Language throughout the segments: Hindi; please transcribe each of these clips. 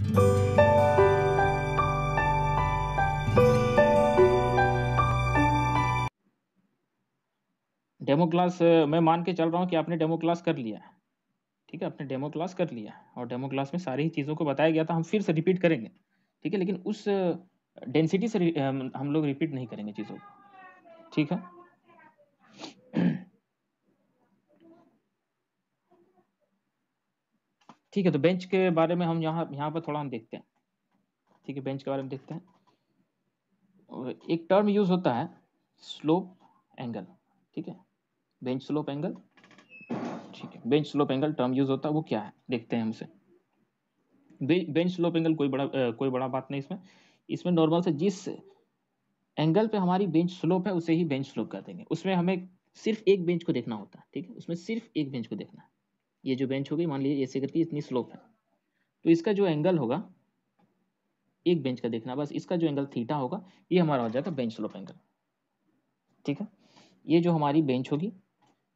डेमो क्लास मैं मान के चल रहा हूँ कि आपने डेमो क्लास कर लिया है ठीक है आपने डेमो क्लास कर लिया और डेमो क्लास में सारी ही चीज़ों को बताया गया था हम फिर से रिपीट करेंगे ठीक है लेकिन उस डेंसिटी से हम लोग रिपीट नहीं करेंगे चीज़ों को ठीक है ठीक है तो बेंच के बारे में हम यहाँ यहाँ पर थोड़ा हम देखते हैं ठीक है बेंच के बारे में देखते हैं एक टर्म यूज होता है स्लोप एंगल ठीक है बेंच स्लोप एंगल ठीक है bench slope angle term use होता है वो क्या है देखते हैं हमसे बेंच स्लोप एंगल कोई बड़ा आ, कोई बड़ा बात नहीं इसमें इसमें नॉर्मल से जिस एंगल पे हमारी बेंच स्लोप है उसे ही बेंच स्लोप कर देंगे उसमें हमें सिर्फ एक बेंच को देखना होता है ठीक है उसमें सिर्फ एक बेंच को देखना है ये जो बेंच होगी मान लीजिए ऐसे करके इतनी स्लोप है तो इसका जो एंगल होगा एक बेंच का देखना बस इसका जो एंगल थीटा होगा ये हमारा हो जाएगा बेंच स्लोप एंगल ठीक है ये जो हमारी बेंच होगी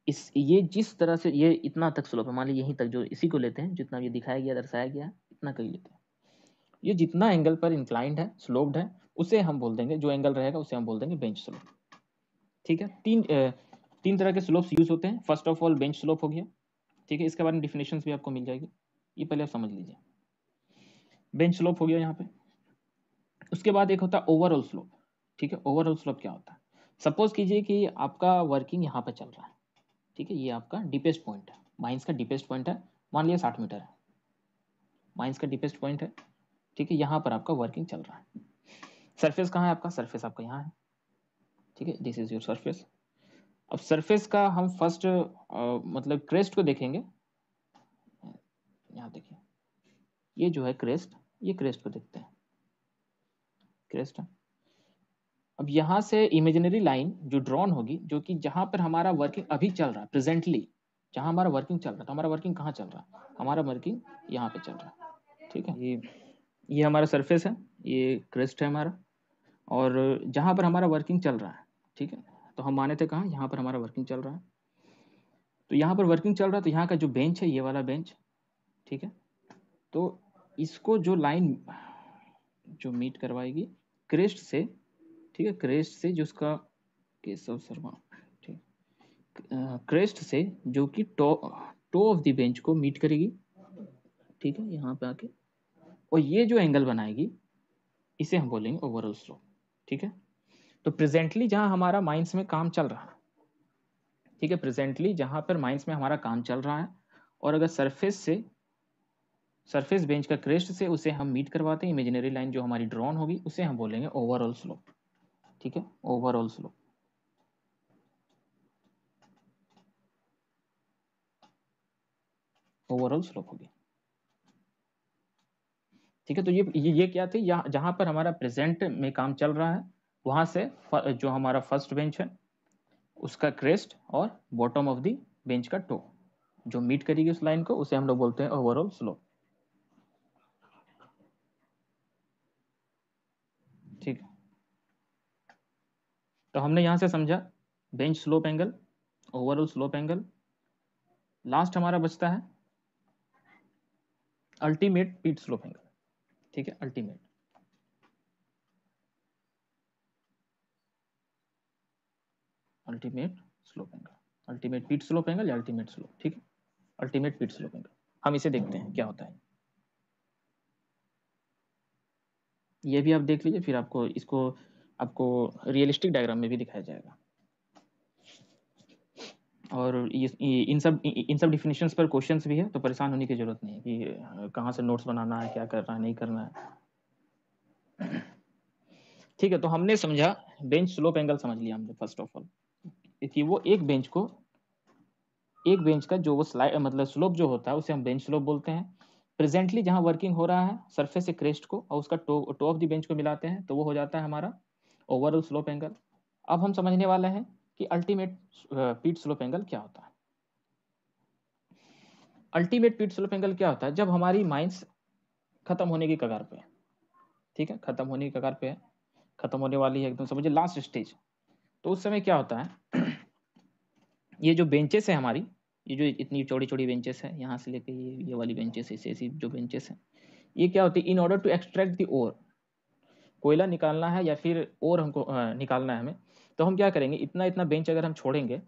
इस ये जिस तरह से ये इतना तक स्लोप है मान लीजिए यहीं तक जो इसी को लेते हैं जितना ये दिखाया गया दर्शाया गया इतना कर लेते हैं ये जितना एंगल पर इंक्लाइंड है स्लोप्ड है उसे हम बोल देंगे जो एंगल रहेगा उसे हम बोल देंगे बेंच स्लोप ठीक है तीन तीन तरह के स्लोप्स यूज होते हैं first of all bench slope हो गया ठीक है इसके बारे में डिफिनेशन भी आपको मिल जाएगी ये पहले आप समझ लीजिए बेंच स्लोप हो गया यहाँ पे उसके बाद एक होता है ओवरऑल स्लोप ठीक है ओवरऑल स्लोप क्या होता है सपोज कीजिए कि आपका वर्किंग यहाँ पर चल रहा है ठीक है ये आपका डीपेस्ट पॉइंट है माइंस का डीपेस्ट पॉइंट है मान लिया साठ मीटर है माइंस का डीपेस्ट पॉइंट है ठीक है यहाँ पर आपका वर्किंग चल रहा है सरफेस कहाँ है आपका सरफेस आपका यहाँ है ठीक है दिस इज योर सरफेस अब सरफेस का हम फर्स्ट मतलब क्रेस्ट को देखेंगे यहाँ देखिए ये जो है क्रेस्ट ये क्रेस्ट को देखते हैं क्रेस्ट है। अब यहाँ से इमेजिनरी लाइन जो ड्रॉन होगी जो कि जहाँ पर हमारा वर्किंग अभी चल रहा है प्रेजेंटली जहाँ हमारा वर्किंग चल रहा है तो हमारा वर्किंग कहाँ चल रहा है हमारा वर्किंग यहाँ पे चल रहा है ठीक है ये ये हमारा सरफेस है ये क्रेस्ट है हमारा और जहाँ पर हमारा वर्किंग चल रहा है ठीक है तो हम माने थे कहाँ यहाँ पर हमारा वर्किंग चल रहा है तो यहाँ पर वर्किंग चल रहा है तो यहाँ का जो बेंच है ये वाला बेंच ठीक है तो इसको जो लाइन जो मीट करवाएगी क्रेस्ट से ठीक है क्रेस्ट से जो उसका केशव शर्मा ठीक क्रेस्ट से जो कि toe toe of the bench को मीट करेगी ठीक है यहाँ पे आके और ये जो एंगल बनाएगी इसे हम बोलेंगे ओवरऑल स्लोप ठीक है तो प्रेजेंटली जहां हमारा माइंस में काम चल रहा है ठीक है प्रेजेंटली जहां पर माइंस में हमारा काम चल रहा है और अगर सरफेस से सरफेस बेंच का क्रेस्ट से उसे हम मीट करवाते हैं इमेजिनरी लाइन जो हमारी ड्रॉन होगी उसे हम बोलेंगे ओवरऑल स्लोप ठीक है ओवरऑल स्लोप ओवरऑल स्लोप होगी ठीक है तो ये ये क्या थी जहां पर हमारा प्रेजेंट में काम चल रहा है वहां से जो हमारा फर्स्ट बेंच है उसका क्रेस्ट और बॉटम ऑफ दी बेंच का टो जो मीट करेगी उस लाइन को उसे हम लोग बोलते हैं ओवरऑल स्लोप ठीक है तो हमने यहां से समझा bench slope angle overall slope angle last हमारा बचता है अल्टीमेट पीट स्लोप एंगल ठीक है ultimate ultimate slope angle ultimate pit slope angle या अल्टीमेट स्लोप ठीक है अल्टीमेट पीट स्लोप एंगल हम इसे देखते हैं क्या होता है ये भी आप देख लीजिए फिर आपको इसको आपको रियलिस्टिक डायग्राम में भी दिखाया जाएगा और ये इन सब इन सब डिफिनेशंस पर क्वेश्चंस भी है तो परेशान होने की ज़रूरत नहीं है कि कहाँ से नोट्स बनाना है क्या करना है नहीं करना है ठीक है तो हमने समझा बेंच स्लोप एंगल समझ लिया हमने फर्स्ट ऑफ ऑल कि वो एक बेंच को एक बेंच का जो वो स्लाइड मतलब स्लोप जो होता है उसे हम बेंच स्लोप बोलते हैं प्रेजेंटली जहाँ वर्किंग हो रहा है सरफेस से क्रेस्ट को और उसका toe toe of the bench को मिलाते हैं तो वो हो जाता है हमारा ओवरऑल स्लोप एंगल अब हम समझने वाले हैं कि अल्टीमेट पीट स्लोप एंगल क्या होता है अल्टीमेट पीट स्लोप एंगल क्या होता है जब हमारी माइंस खत्म होने की कगार पे है ठीक है खत्म होने की कगार पे है खत्म होने वाली है एकदम समझिए लास्ट स्टेज तो उस समय क्या होता है ये जो बेंचेस है हमारी ये जो इतनी चौड़ी चौड़ी बेंचेस है यहाँ से लेके ये ये वाली बेंचेस ऐसी ऐसी जो बेंचेस हैं ये क्या होती है in order to extract the ore कोयला निकालना है या फिर और हमको निकालना है हमें तो हम क्या करेंगे इतना इतना बेंच अगर हम छोड़ेंगे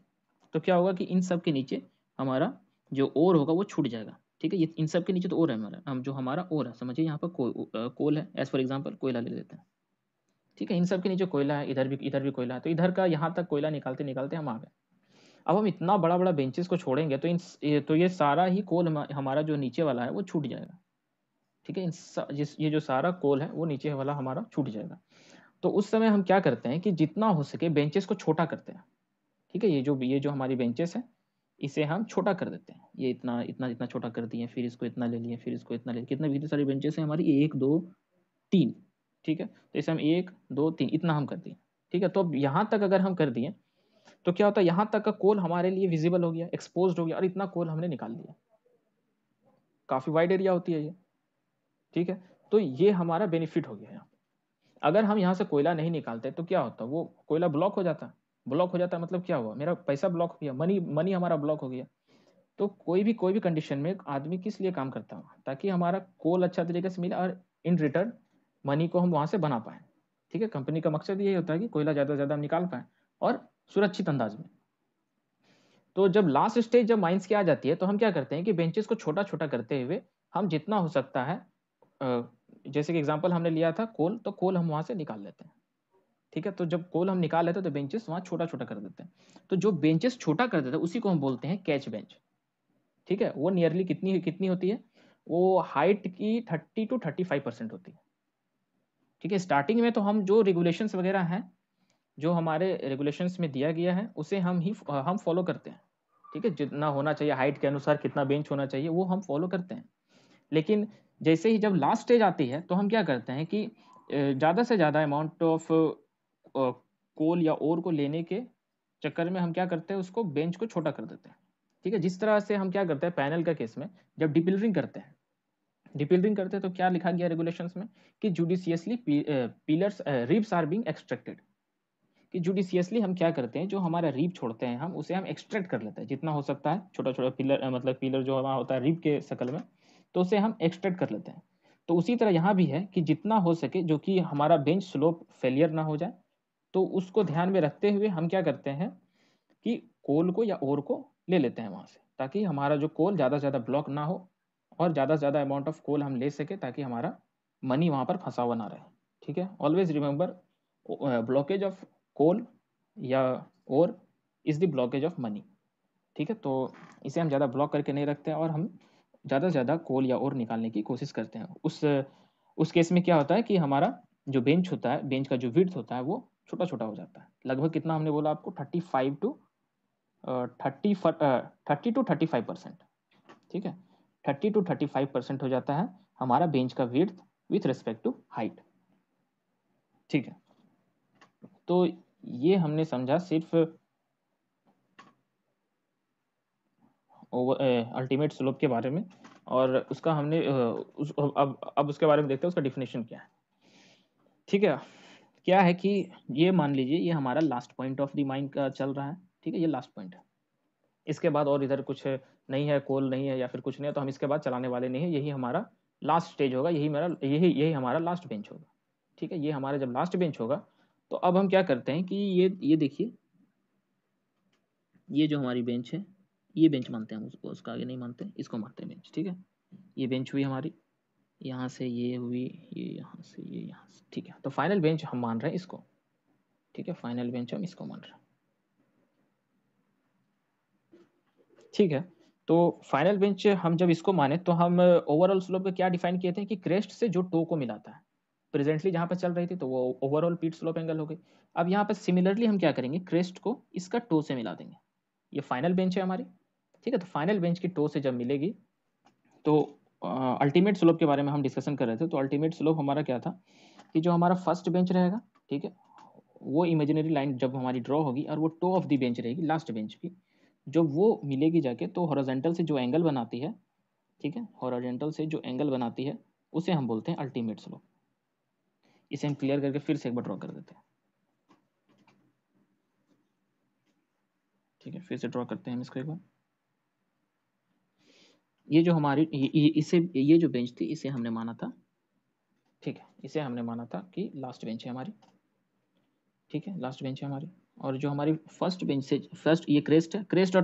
तो क्या होगा कि इन सब के नीचे हमारा जो ओर होगा वो छूट जाएगा ठीक है ये इन सब के नीचे तो ओर है हमारा हम जो हमारा ओर है समझिए यहाँ पर को, कोल है एज फॉर एग्जाम्पल कोयला ले लेते हैं ठीक है इन सब के नीचे कोयला है इधर भी इधर भी कोयला है तो इधर का यहाँ तक कोयला निकालते निकालते हम आ गए अब हम इतना बड़ा बड़ा बेंचेस को छोड़ेंगे तो इन तो ये सारा ही कोल हम, हमारा जो नीचे वाला है वो छूट जाएगा ठीक है इन जिस ये जो सारा कोल है वो नीचे वाला हमारा छूट जाएगा तो उस समय हम क्या करते हैं कि जितना हो सके बेंचेस को छोटा करते हैं ठीक है ये जो ये जो हमारी बेंचेस है इसे हम छोटा कर देते हैं ये इतना इतना इतना छोटा कर दिए फिर इसको इतना ले लिए फिर इसको इतना ले कितने कितनी सारी बेंचेस हैं हमारी एक दो तीन ठीक है तो इसे हम एक दो तीन इतना हम कर दिए ठीक है तो अब यहाँ तक अगर हम कर दिए तो क्या होता है यहां तक का कोल हमारे लिए विजिबल हो गया एक्सपोज हो गया और इतना कोल हमने निकाल दिया काफ़ी वाइड एरिया होती है ये ठीक है तो ये हमारा बेनिफिट हो गया यहाँ अगर हम यहाँ से कोयला नहीं निकालते तो क्या होता वो कोयला ब्लॉक हो जाता ब्लॉक हो जाता मतलब क्या हुआ मेरा पैसा ब्लॉक हो गया मनी मनी हमारा ब्लॉक हो गया तो कोई भी कोई भी कंडीशन में आदमी किस लिए काम करता है ताकि हमारा कोल अच्छा तरीके से मिले और इन रिटर्न मनी को हम वहाँ से बना पाए ठीक है कंपनी का मकसद यही होता है कि कोयला ज़्यादा से ज़्यादा निकाल पाए और सुरक्षित अंदाज में तो जब लास्ट स्टेज जब माइंस की आ जाती है तो हम क्या करते हैं कि बेंचेस को छोटा छोटा करते हुए हम जितना हो सकता है जैसे कि एग्जाम्पल हमने लिया था कोल तो कोल हम वहाँ से निकाल लेते हैं ठीक है तो जब कोल हम निकाल लेते हैं तो बेंचेस वहाँ छोटा छोटा कर देते हैं तो जो बेंचेस छोटा कर देते हैं उसी को हम बोलते हैं कैच बेंच ठीक है वो नियरली कितनी कितनी होती है वो हाइट की thirty to thirty five percent होती है ठीक है स्टार्टिंग में तो हम जो रेगुलेशंस वगैरह हैं जो हमारे रेगुलेशंस में दिया गया है उसे हम ही हम फॉलो करते हैं ठीक है जितना होना चाहिए हाइट के अनुसार कितना बेंच होना चाहिए वो हम फॉलो करते हैं लेकिन जैसे ही जब लास्ट स्टेज आती है तो हम क्या करते हैं कि ज़्यादा से ज़्यादा अमाउंट ऑफ कोल या और को लेने के चक्कर में हम क्या करते हैं उसको बेंच को छोटा कर देते हैं ठीक है जिस तरह से हम क्या करते हैं पैनल का केस में जब डिपिलरिंग करते हैं डिपिलरिंग करते हैं तो क्या लिखा गया रेगुलेशंस में कि judiciously pillars ribs are being extracted कि जुडिशियसली हम क्या करते हैं जो हमारा रीप छोड़ते हैं हम उसे हम एक्सट्रैक्ट कर लेते हैं जितना हो सकता है छोटा छोटा पिलर मतलब पिलर जो हमारा होता है रीप के शकल में तो उसे हम एक्सट्रैक्ट कर लेते हैं तो उसी तरह यहाँ भी है कि जितना हो सके जो कि हमारा बेंच स्लोप फेलियर ना हो जाए तो उसको ध्यान में रखते हुए हम क्या करते हैं कि कोल को या ओर को ले लेते हैं वहाँ से ताकि हमारा जो कोल ज़्यादा से ज़्यादा ब्लॉक ना हो और ज़्यादा से ज़्यादा अमाउंट ऑफ कोल हम ले सके ताकि हमारा मनी वहाँ पर फंसा हुआ ना रहे ठीक है always remember blockage of coal या ore is the blockage of money ठीक है तो इसे हम ज़्यादा ब्लॉक करके नहीं रखते हैं और हम ज़्यादा से ज़्यादा कोल या और निकालने की कोशिश करते हैं उस उस केस में क्या होता है कि हमारा जो बेंच होता है बेंच का जो विड्थ होता है वो छोटा छोटा हो जाता है लगभग कितना हमने बोला आपको thirty five to thirty thirty to thirty five percent ठीक है thirty to thirty five percent हो जाता है हमारा बेंच का width with respect to height ठीक है तो ये हमने समझा सिर्फ अल्टीमेट स्लोप के बारे में और उसका हमने उस, अब अब उसके बारे में देखते हैं उसका डिफिनेशन क्या है ठीक है क्या है कि ये मान लीजिए ये हमारा last point of the mind का चल रहा है ठीक है ये लास्ट पॉइंट है इसके बाद और इधर कुछ नहीं है कोल नहीं है या फिर कुछ नहीं है तो हम इसके बाद चलाने वाले नहीं है यही हमारा लास्ट स्टेज होगा यही मेरा यही यही हमारा लास्ट बेंच होगा ठीक है ये हमारा जब लास्ट बेंच होगा तो अब हम क्या करते हैं कि ये ये देखिए ये जो हमारी बेंच है ये बेंच मानते हैं हम उसको उसका आगे नहीं मानते इसको मानते हैं बेंच ठीक है ये बेंच हुई हमारी यहाँ से ये हुई ये यहाँ से ये यहाँ से ठीक है तो फाइनल बेंच हम मान रहे हैं इसको ठीक है फाइनल बेंच हम इसको मान रहे हैं ठीक है तो फाइनल बेंच हम जब इसको माने तो हम ओवरऑल स्लोप का क्या डिफाइन किए थे कि क्रेस्ट से जो टो को मिलाता है प्रेजेंटली जहाँ पर चल रही थी तो वो ओवरऑल पीट स्लोप एंगल हो गई अब यहाँ पर सिमिलरली हम क्या करेंगे क्रेस्ट को इसका टो से मिला देंगे ये फाइनल बेंच है हमारी ठीक है तो फाइनल बेंच की टो से जब मिलेगी तो अल्टीमेट स्लोप के बारे में हम डिस्कशन कर रहे थे तो अल्टीमेट स्लोप हमारा क्या था कि जो हमारा फर्स्ट बेंच रहेगा ठीक है वो इमेजिनरी लाइन जब हमारी ड्रॉ होगी और वो टो ऑफ दी बेंच रहेगी लास्ट बेंच की जब वो मिलेगी जाके तो हॉरिजेंटल से जो एंगल बनाती है ठीक है हॉरिजेंटल से जो एंगल बनाती है उसे हम बोलते हैं अल्टीमेट स्लोप इसे हम क्लियर करके फिर से एक बार ड्रॉ कर देते हैं ठीक है फिर से ड्रॉ करते हैं हम इसको एक बार ये जो हमारी ये, इसे ये जो बेंच थी इसे हमने माना था ठीक है इसे हमने माना था कि लास्ट बेंच है हमारी ठीक है लास्ट बेंच है हमारी और जो हमारी फर्स्ट बेंच से फर्स्ट ये क्रेस्ट है क्रेस्ट और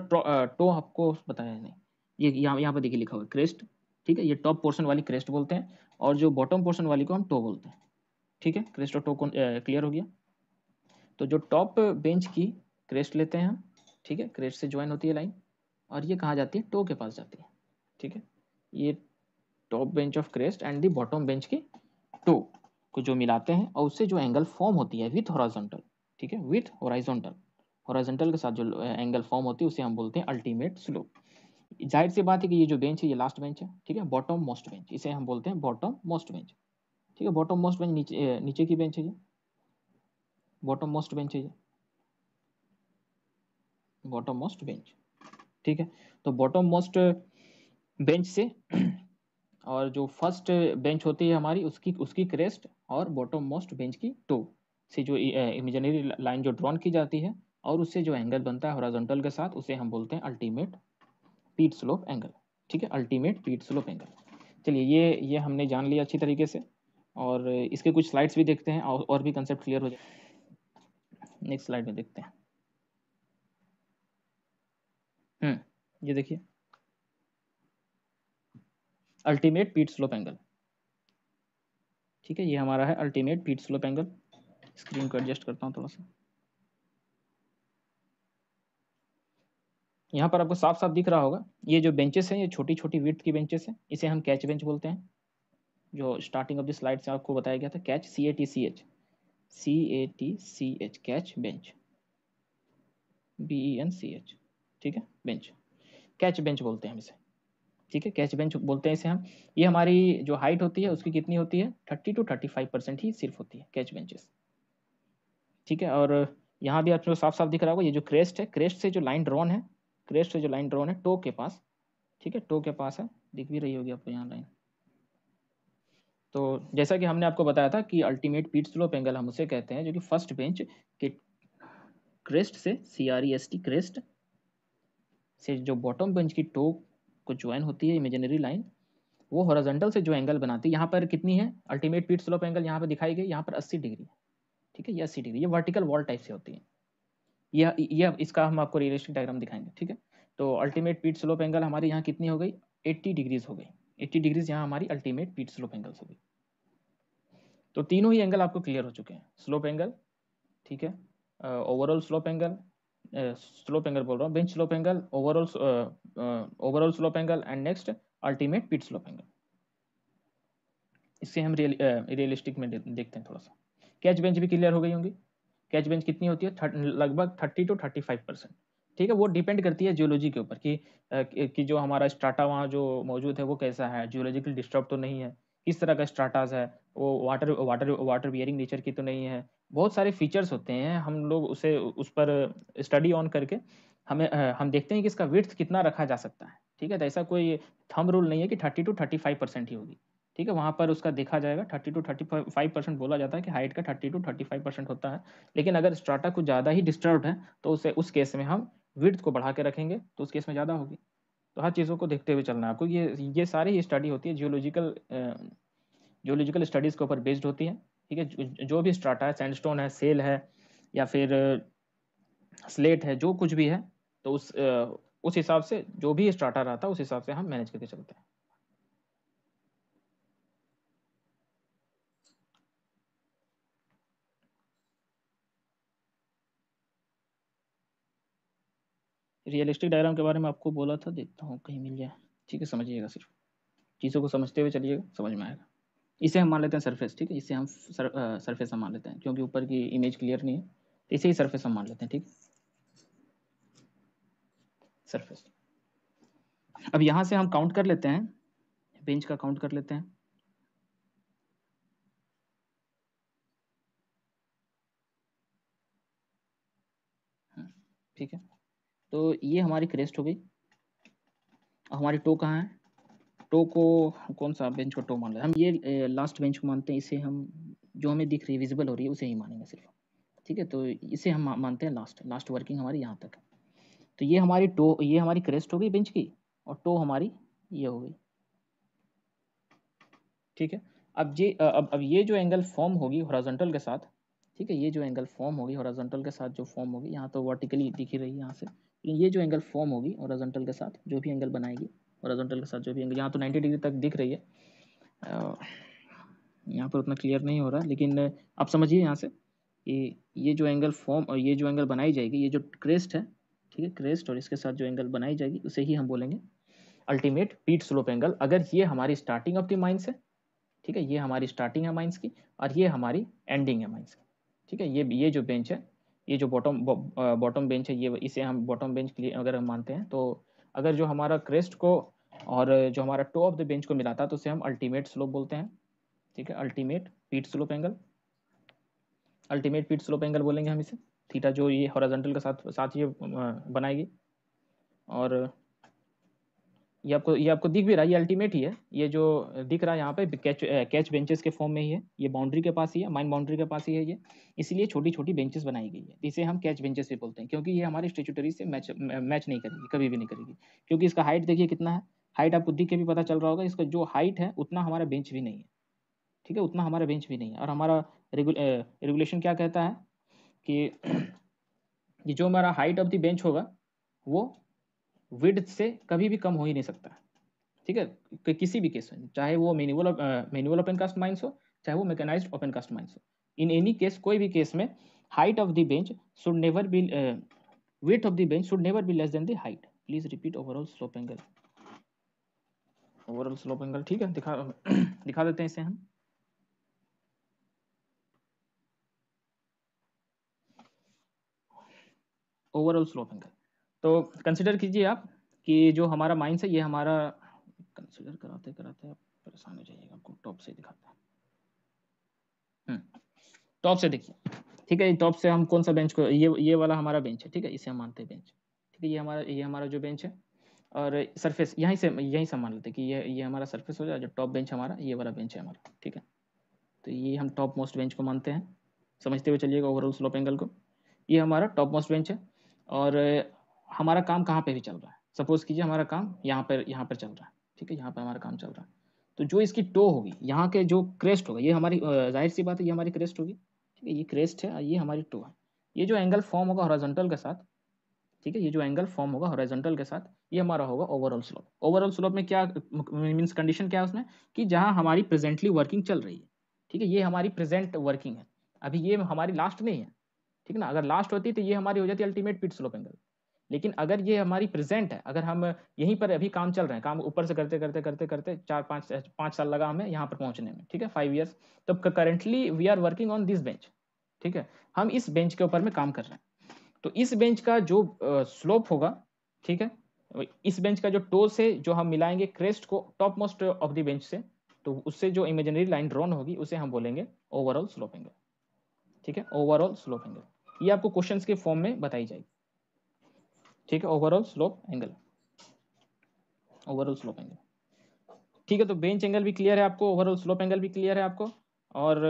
टो, आपको बताया नहीं ये यहाँ यहाँ पर देखिए लिखा हुआ है क्रेस्ट ठीक है ये टॉप पोर्शन वाली क्रेस्ट बोलते हैं और जो बॉटम पोर्शन वाली को हम टो बोलते हैं ठीक है क्रेस्ट और टॉप कौन क्लियर हो गया तो जो टॉप बेंच की क्रेस्ट लेते हैं हम ठीक है क्रेस्ट से ज्वाइन होती है लाइन और ये कहाँ जाती है टो के पास जाती है ठीक है ये top bench of crest and the bottom bench की टो को जो मिलाते हैं और उससे जो एंगल फॉर्म होती है विथ हॉराजोंटल ठीक है विथ हॉराइजोंटल हॉराइजेंटल के साथ जो एंगल फॉर्म होती है उसे हम बोलते हैं अल्टीमेट स्लोप जाहिर सी बात है कि ये जो बेंच है ये लास्ट बेंच है ठीक है बॉटम मोस्ट बेंच इसे हम बोलते हैं बॉटम मोस्ट बेंच ठीक है बॉटम मोस्ट बेंच नीचे नीचे की बेंच है ये बॉटम मोस्ट बेंच है ये बॉटम मोस्ट बेंच ठीक है तो बॉटम मोस्ट बेंच से और जो फर्स्ट बेंच होती है हमारी उसकी उसकी क्रेस्ट और बॉटम मोस्ट बेंच की टो से जो इमेजनरी लाइन जो ड्रॉन की जाती है और उससे जो एंगल बनता है हॉराजोंटल के साथ उसे हम बोलते हैं अल्टीमेट पीट स्लोप एंगल ठीक है अल्टीमेट पीट स्लोप एंगल चलिए ये ये हमने जान लिया अच्छी तरीके से और इसके कुछ स्लाइड्स भी देखते हैं और, भी कंसेप्ट क्लियर हो जाए नेक्स्ट स्लाइड में देखते हैं हम्म ये देखिए अल्टीमेट पीट स्लोप एंगल ठीक है ये हमारा है ultimate pit slope angle screen को एडजस्ट करता हूँ थोड़ा सा यहाँ पर आपको साफ साफ दिख रहा होगा ये जो बेंचेस हैं ये छोटी छोटी विर्थ की बेंचेस हैं इसे हम कैच बेंच बोलते हैं जो स्टार्टिंग ऑफ द स्लाइड से आपको बताया गया था catch C A T C H C A T C H catch bench B E N C H ठीक है बेंच कैच बेंच बोलते हैं हम इसे ठीक है कैच बेंच बोलते हैं इसे हम ये हमारी जो हाइट होती है उसकी कितनी होती है thirty to thirty five percent ही सिर्फ होती है कैच बेंचेस ठीक है और यहाँ भी आपको साफ साफ दिख रहा होगा ये जो क्रेस्ट है क्रेस्ट से जो लाइन ड्रॉन है क्रेस्ट से जो लाइन ड्रॉन है टो के पास ठीक है टो के पास है दिख भी रही होगी आपको यहाँ लाइन तो जैसा कि हमने आपको बताया था कि अल्टीमेट पीट स्लोप एंगल हम उसे कहते हैं जो कि फर्स्ट बेंच के क्रेस्ट से C R E S T crest से जो बॉटम बेंच की टोक को ज्वाइन होती है इमेजिनरी लाइन वो हॉरिजॉन्टल से जो एंगल बनाती है यहाँ पर कितनी है अल्टीमेट पीट स्लोप एंगल यहाँ पर दिखाई गई यहाँ पर 80 डिग्री ठीक है ये 80 डिग्री ये वर्टिकल वॉल टाइप से होती है यह यह इसका हम आपको रियलिस्टिक डायग्राम दिखाएंगे ठीक है तो अल्टीमेट पीट स्लोप एंगल हमारे यहाँ कितनी हो गई एट्टी डिग्रीज हो गई एट्टी डिग्रीज यहाँ हमारी अल्टीमेट पीट स्लोप एंगल्स होगी तो तीनों ही एंगल आपको क्लियर हो चुके हैं स्लोप एंगल ठीक है overall slope angle slope angle बोल रहा हूँ bench slope angle overall overall slope angle and next ultimate pit slope angle इससे हम रियल रियलिस्टिक में देखते हैं थोड़ा सा कैच बेंच भी क्लियर हो गई होंगी कैच बेंच कितनी होती है लगभग thirty to thirty five percent ठीक है वो डिपेंड करती है जियोलॉजी के ऊपर कि कि जो हमारा स्ट्राटा वहाँ जो मौजूद है वो कैसा है जियोलॉजिकल डिस्टर्ब तो नहीं है किस तरह का स्ट्राटाज है वो water water water bearing nature की तो नहीं है बहुत सारे फीचर्स होते हैं हम लोग उसे उस पर स्टडी ऑन करके हमें हम देखते हैं कि इसका विर्थ कितना रखा जा सकता है ठीक है तो ऐसा कोई थम रूल नहीं है कि thirty to thirty five percent ही होगी ठीक है वहाँ पर उसका देखा जाएगा thirty to thirty five percent बोला जाता है कि हाइट का thirty to thirty five percent होता है लेकिन अगर स्ट्राटा कुछ ज़्यादा ही डिस्टर्ब है तो उसे उस केस में हम विड्थ को बढ़ा के रखेंगे तो उस केस में ज़्यादा होगी तो हर चीज़ों को देखते हुए चलना है आपको ये ये सारी ही स्टडी होती है जियोलॉजिकल जियोलॉजिकल स्टडीज़ के ऊपर बेस्ड होती है ठीक है जो भी स्ट्राटा है सैंडस्टोन है सेल है या फिर स्लेट है जो कुछ भी है तो उस उस हिसाब से जो भी स्ट्राटा रहता है उस हिसाब से हम मैनेज करके चलते हैं रियलिस्टिक डायग्राम के बारे में आपको बोला था देखता हूँ कहीं मिल जाए ठीक है समझिएगा सिर्फ चीज़ों को समझते हुए चलिएगा समझ में आएगा इसे हम मान लेते हैं सरफेस ठीक है इसे हम सर, आ, सरफेस हम मान लेते हैं क्योंकि ऊपर की इमेज क्लियर नहीं है इसे ही सरफेस हम मान लेते हैं ठीक सरफेस अब यहाँ से हम काउंट कर लेते हैं बेंच का काउंट कर लेते हैं हम्म, ठीक है तो ये हमारी क्रेस्ट हो गई हमारी टो कहाँ है टो को कौन सा बेंच को टो मान रहे हम ये लास्ट बेंच को मानते हैं इसे हम जो हमें दिख रही है विजिबल हो रही है उसे ही मानेंगे सिर्फ ठीक है तो इसे हम मानते हैं लास्ट लास्ट वर्किंग हमारी यहाँ तक है तो ये हमारी टो ये हमारी क्रेस्ट हो गई बेंच की और टो हमारी ये हो गई ठीक है अब ये अब अब ये जो एंगल फॉर्म होगी हॉराजेंटल के साथ ठीक है ये जो एंगल फॉर्म होगी हॉराजेंटल के साथ जो फॉर्म होगी यहाँ तो वर्टिकली दिखी रही है यहाँ से ये जो एंगल फॉर्म होगी औरजेंटल के साथ जो भी एंगल बनाएगी औरजेंटल के साथ जो भी एंगल यहाँ तो 90 डिग्री तक दिख रही है यहाँ पर उतना क्लियर नहीं हो रहा लेकिन आप समझिए यहाँ से कि ये जो एंगल फॉर्म और ये जो एंगल बनाई जाएगी ये जो क्रेस्ट है ठीक है क्रेस्ट और इसके साथ जो एंगल बनाई जाएगी उसे ही हम बोलेंगे अल्टीमेट पीट स्लोप एंगल अगर ये हमारी स्टार्टिंग ऑफ द माइंस है ठीक है ये हमारी स्टार्टिंग है माइंस की और ये हमारी एंडिंग है माइंस की ठीक है ये ये जो बेंच है ये जो बॉटम बॉटम बेंच है ये इसे हम बॉटम बेंच के लिए अगर हम मानते हैं तो अगर जो हमारा क्रेस्ट को और जो हमारा टो ऑफ द बेंच को मिलाता है तो उसे हम अल्टीमेट स्लोप बोलते हैं ठीक है ultimate pit slope angle ultimate pit slope angle बोलेंगे हम इसे थीटा जो ये हॉराजेंटल के साथ साथ ये बनाएगी और ये आपको ये आपको दिख भी रहा है ये अल्टीमेट ही है ये जो दिख रहा है यहाँ पे कैच कैच बेंचेस के फॉर्म में ही है ये बाउंड्री के पास ही है माइन बाउंड्री के पास ही है ये इसीलिए छोटी छोटी बेंचेस बनाई गई है इसे हम कैच बेंचेस भी बोलते हैं क्योंकि ये हमारे स्टेचुटरी से मैच मैच नहीं करेगी कभी भी नहीं करेगी क्योंकि इसका हाइट देखिए कितना है हाइट आपको दिख के भी पता चल रहा होगा इसका जो हाइट है उतना हमारा बेंच भी नहीं है ठीक है उतना हमारा बेंच भी नहीं है और हमारा रेगुलेशन क्या कहता है कि जो हमारा हाइट ऑफ द बेंच होगा वो विड्थ से कभी भी कम हो ही नहीं सकता ठीक है कि किसी भी केस में चाहे वो manual manual open cast mines हो चाहे वो मैकेनाइज ओपन कास्ट माइंस हो इन एनी केस कोई भी केस में height of the bench should never be width of the bench should never be less than the height please repeat overall slope angle overall slope angle ठीक है दिखा दिखा देते हैं इसे हम ओवरऑल स्लोप एंगल तो कंसिडर कीजिए आप कि जो हमारा माइंस है ये हमारा कंसिडर कराते कराते आप परेशान हो जाइएगा आपको टॉप से दिखाते हैं टॉप हम्म, से देखिए ठीक है टॉप से हम कौन सा बेंच को ये ये वाला हमारा बेंच है ठीक है इसे हम मानते हैं बेंच ठीक है ये हमारा ये हमारा जो बेंच है और सरफेस यहीं से यहीं से मान लेते हैं कि ये ये हमारा सरफेस हो जाए जो टॉप बेंच हमारा ये वाला बेंच है हमारा ठीक है तो ये हम टॉप मोस्ट बेंच को मानते हैं समझते हुए चलिएगा ओवरऑल स्लोप एंगल को ये हमारा टॉप मोस्ट बेंच है और हमारा काम कहाँ पर भी चल रहा है सपोज कीजिए हमारा काम यहाँ पर यहाँ पर चल रहा है ठीक है यहाँ पर हमारा काम चल रहा है तो जो इसकी टो होगी यहाँ के जो क्रेस्ट होगा ये हमारी जाहिर सी बात है ये हमारी क्रेस्ट होगी ठीक है ये क्रेस्ट है ये हमारी टो है ये जो एंगल फॉर्म होगा हॉराजेंटल के साथ ठीक है ये जो एंगल फॉर्म होगा हॉराजेंटल के साथ ये हमारा होगा ओवरऑल स्लोप ओवरऑल स्लोप में क्या मीन्स कंडीशन क्या है उसमें कि जहाँ हमारी प्रेजेंटली वर्किंग चल रही है ठीक है ये हमारी प्रेजेंट वर्किंग है अभी ये हमारी लास्ट नहीं है ठीक है ना अगर लास्ट होती तो ये हमारी हो जाती अल्टीमेट पिट स्लोप एंगल लेकिन अगर ये हमारी प्रेजेंट है अगर हम यहीं पर अभी काम चल रहे हैं काम ऊपर से करते करते करते करते चार पाँच पाँच साल लगा हमें यहाँ पर पहुँचने में ठीक है फाइव ईयर्स तो currently we are working on this bench ठीक है हम इस बेंच के ऊपर में काम कर रहे हैं तो इस बेंच का जो स्लोप होगा ठीक है इस बेंच का जो टो से जो हम मिलाएंगे क्रेस्ट को top most of the bench से तो उससे जो इमेजिनरी लाइन ड्रॉन होगी उसे हम बोलेंगे ओवरऑल स्लोप एंगल ठीक है ओवरऑल स्लोप एंगल ये आपको क्वेश्चंस के फॉर्म में बताई जाएगी ठीक है overall slope angle overall slope angle ठीक है तो बेंच एंगल भी क्लियर है आपको ओवरऑल स्लोप एंगल भी क्लियर है आपको और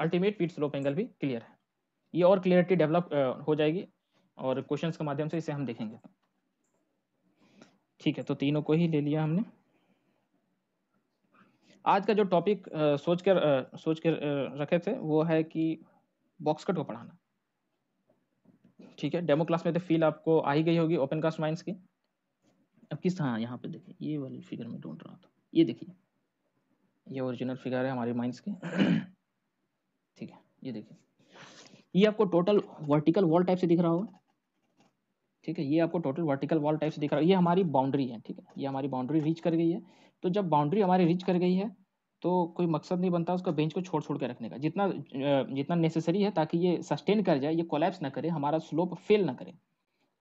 अल्टीमेट पीट स्लोप एंगल भी क्लियर है ये और क्लियरिटी डेवलप uh, हो जाएगी और क्वेश्चंस के माध्यम से इसे हम देखेंगे ठीक है तो तीनों को ही ले लिया हमने आज का जो टॉपिक uh, सोच कर uh, सोच कर रखे थे वो है कि बॉक्स कट को पढ़ाना ठीक है डेमो क्लास में तो फील आपको आ ही गई होगी ओपन कास्ट माइंस की अब किस हाँ यहाँ पे देखिए ये वाली फिगर में ढूंढ रहा था ये देखिए ये ओरिजिनल फिगर है हमारे माइंस की ठीक है ये देखिए ये आपको टोटल वर्टिकल वॉल टाइप से दिख रहा होगा ठीक है ये आपको टोटल वर्टिकल वॉल टाइप से दिख रहा है ये हमारी बाउंड्री है ठीक है ये हमारी बाउंड्री रीच कर गई है तो जब बाउंड्री हमारी रीच कर गई है तो कोई मकसद नहीं बनता उसका बेंच को छोड़ छोड़ के रखने का जितना जितना नेसेसरी है ताकि ये सस्टेन कर जाए ये कोलैप्स ना करे हमारा स्लोप फेल ना करे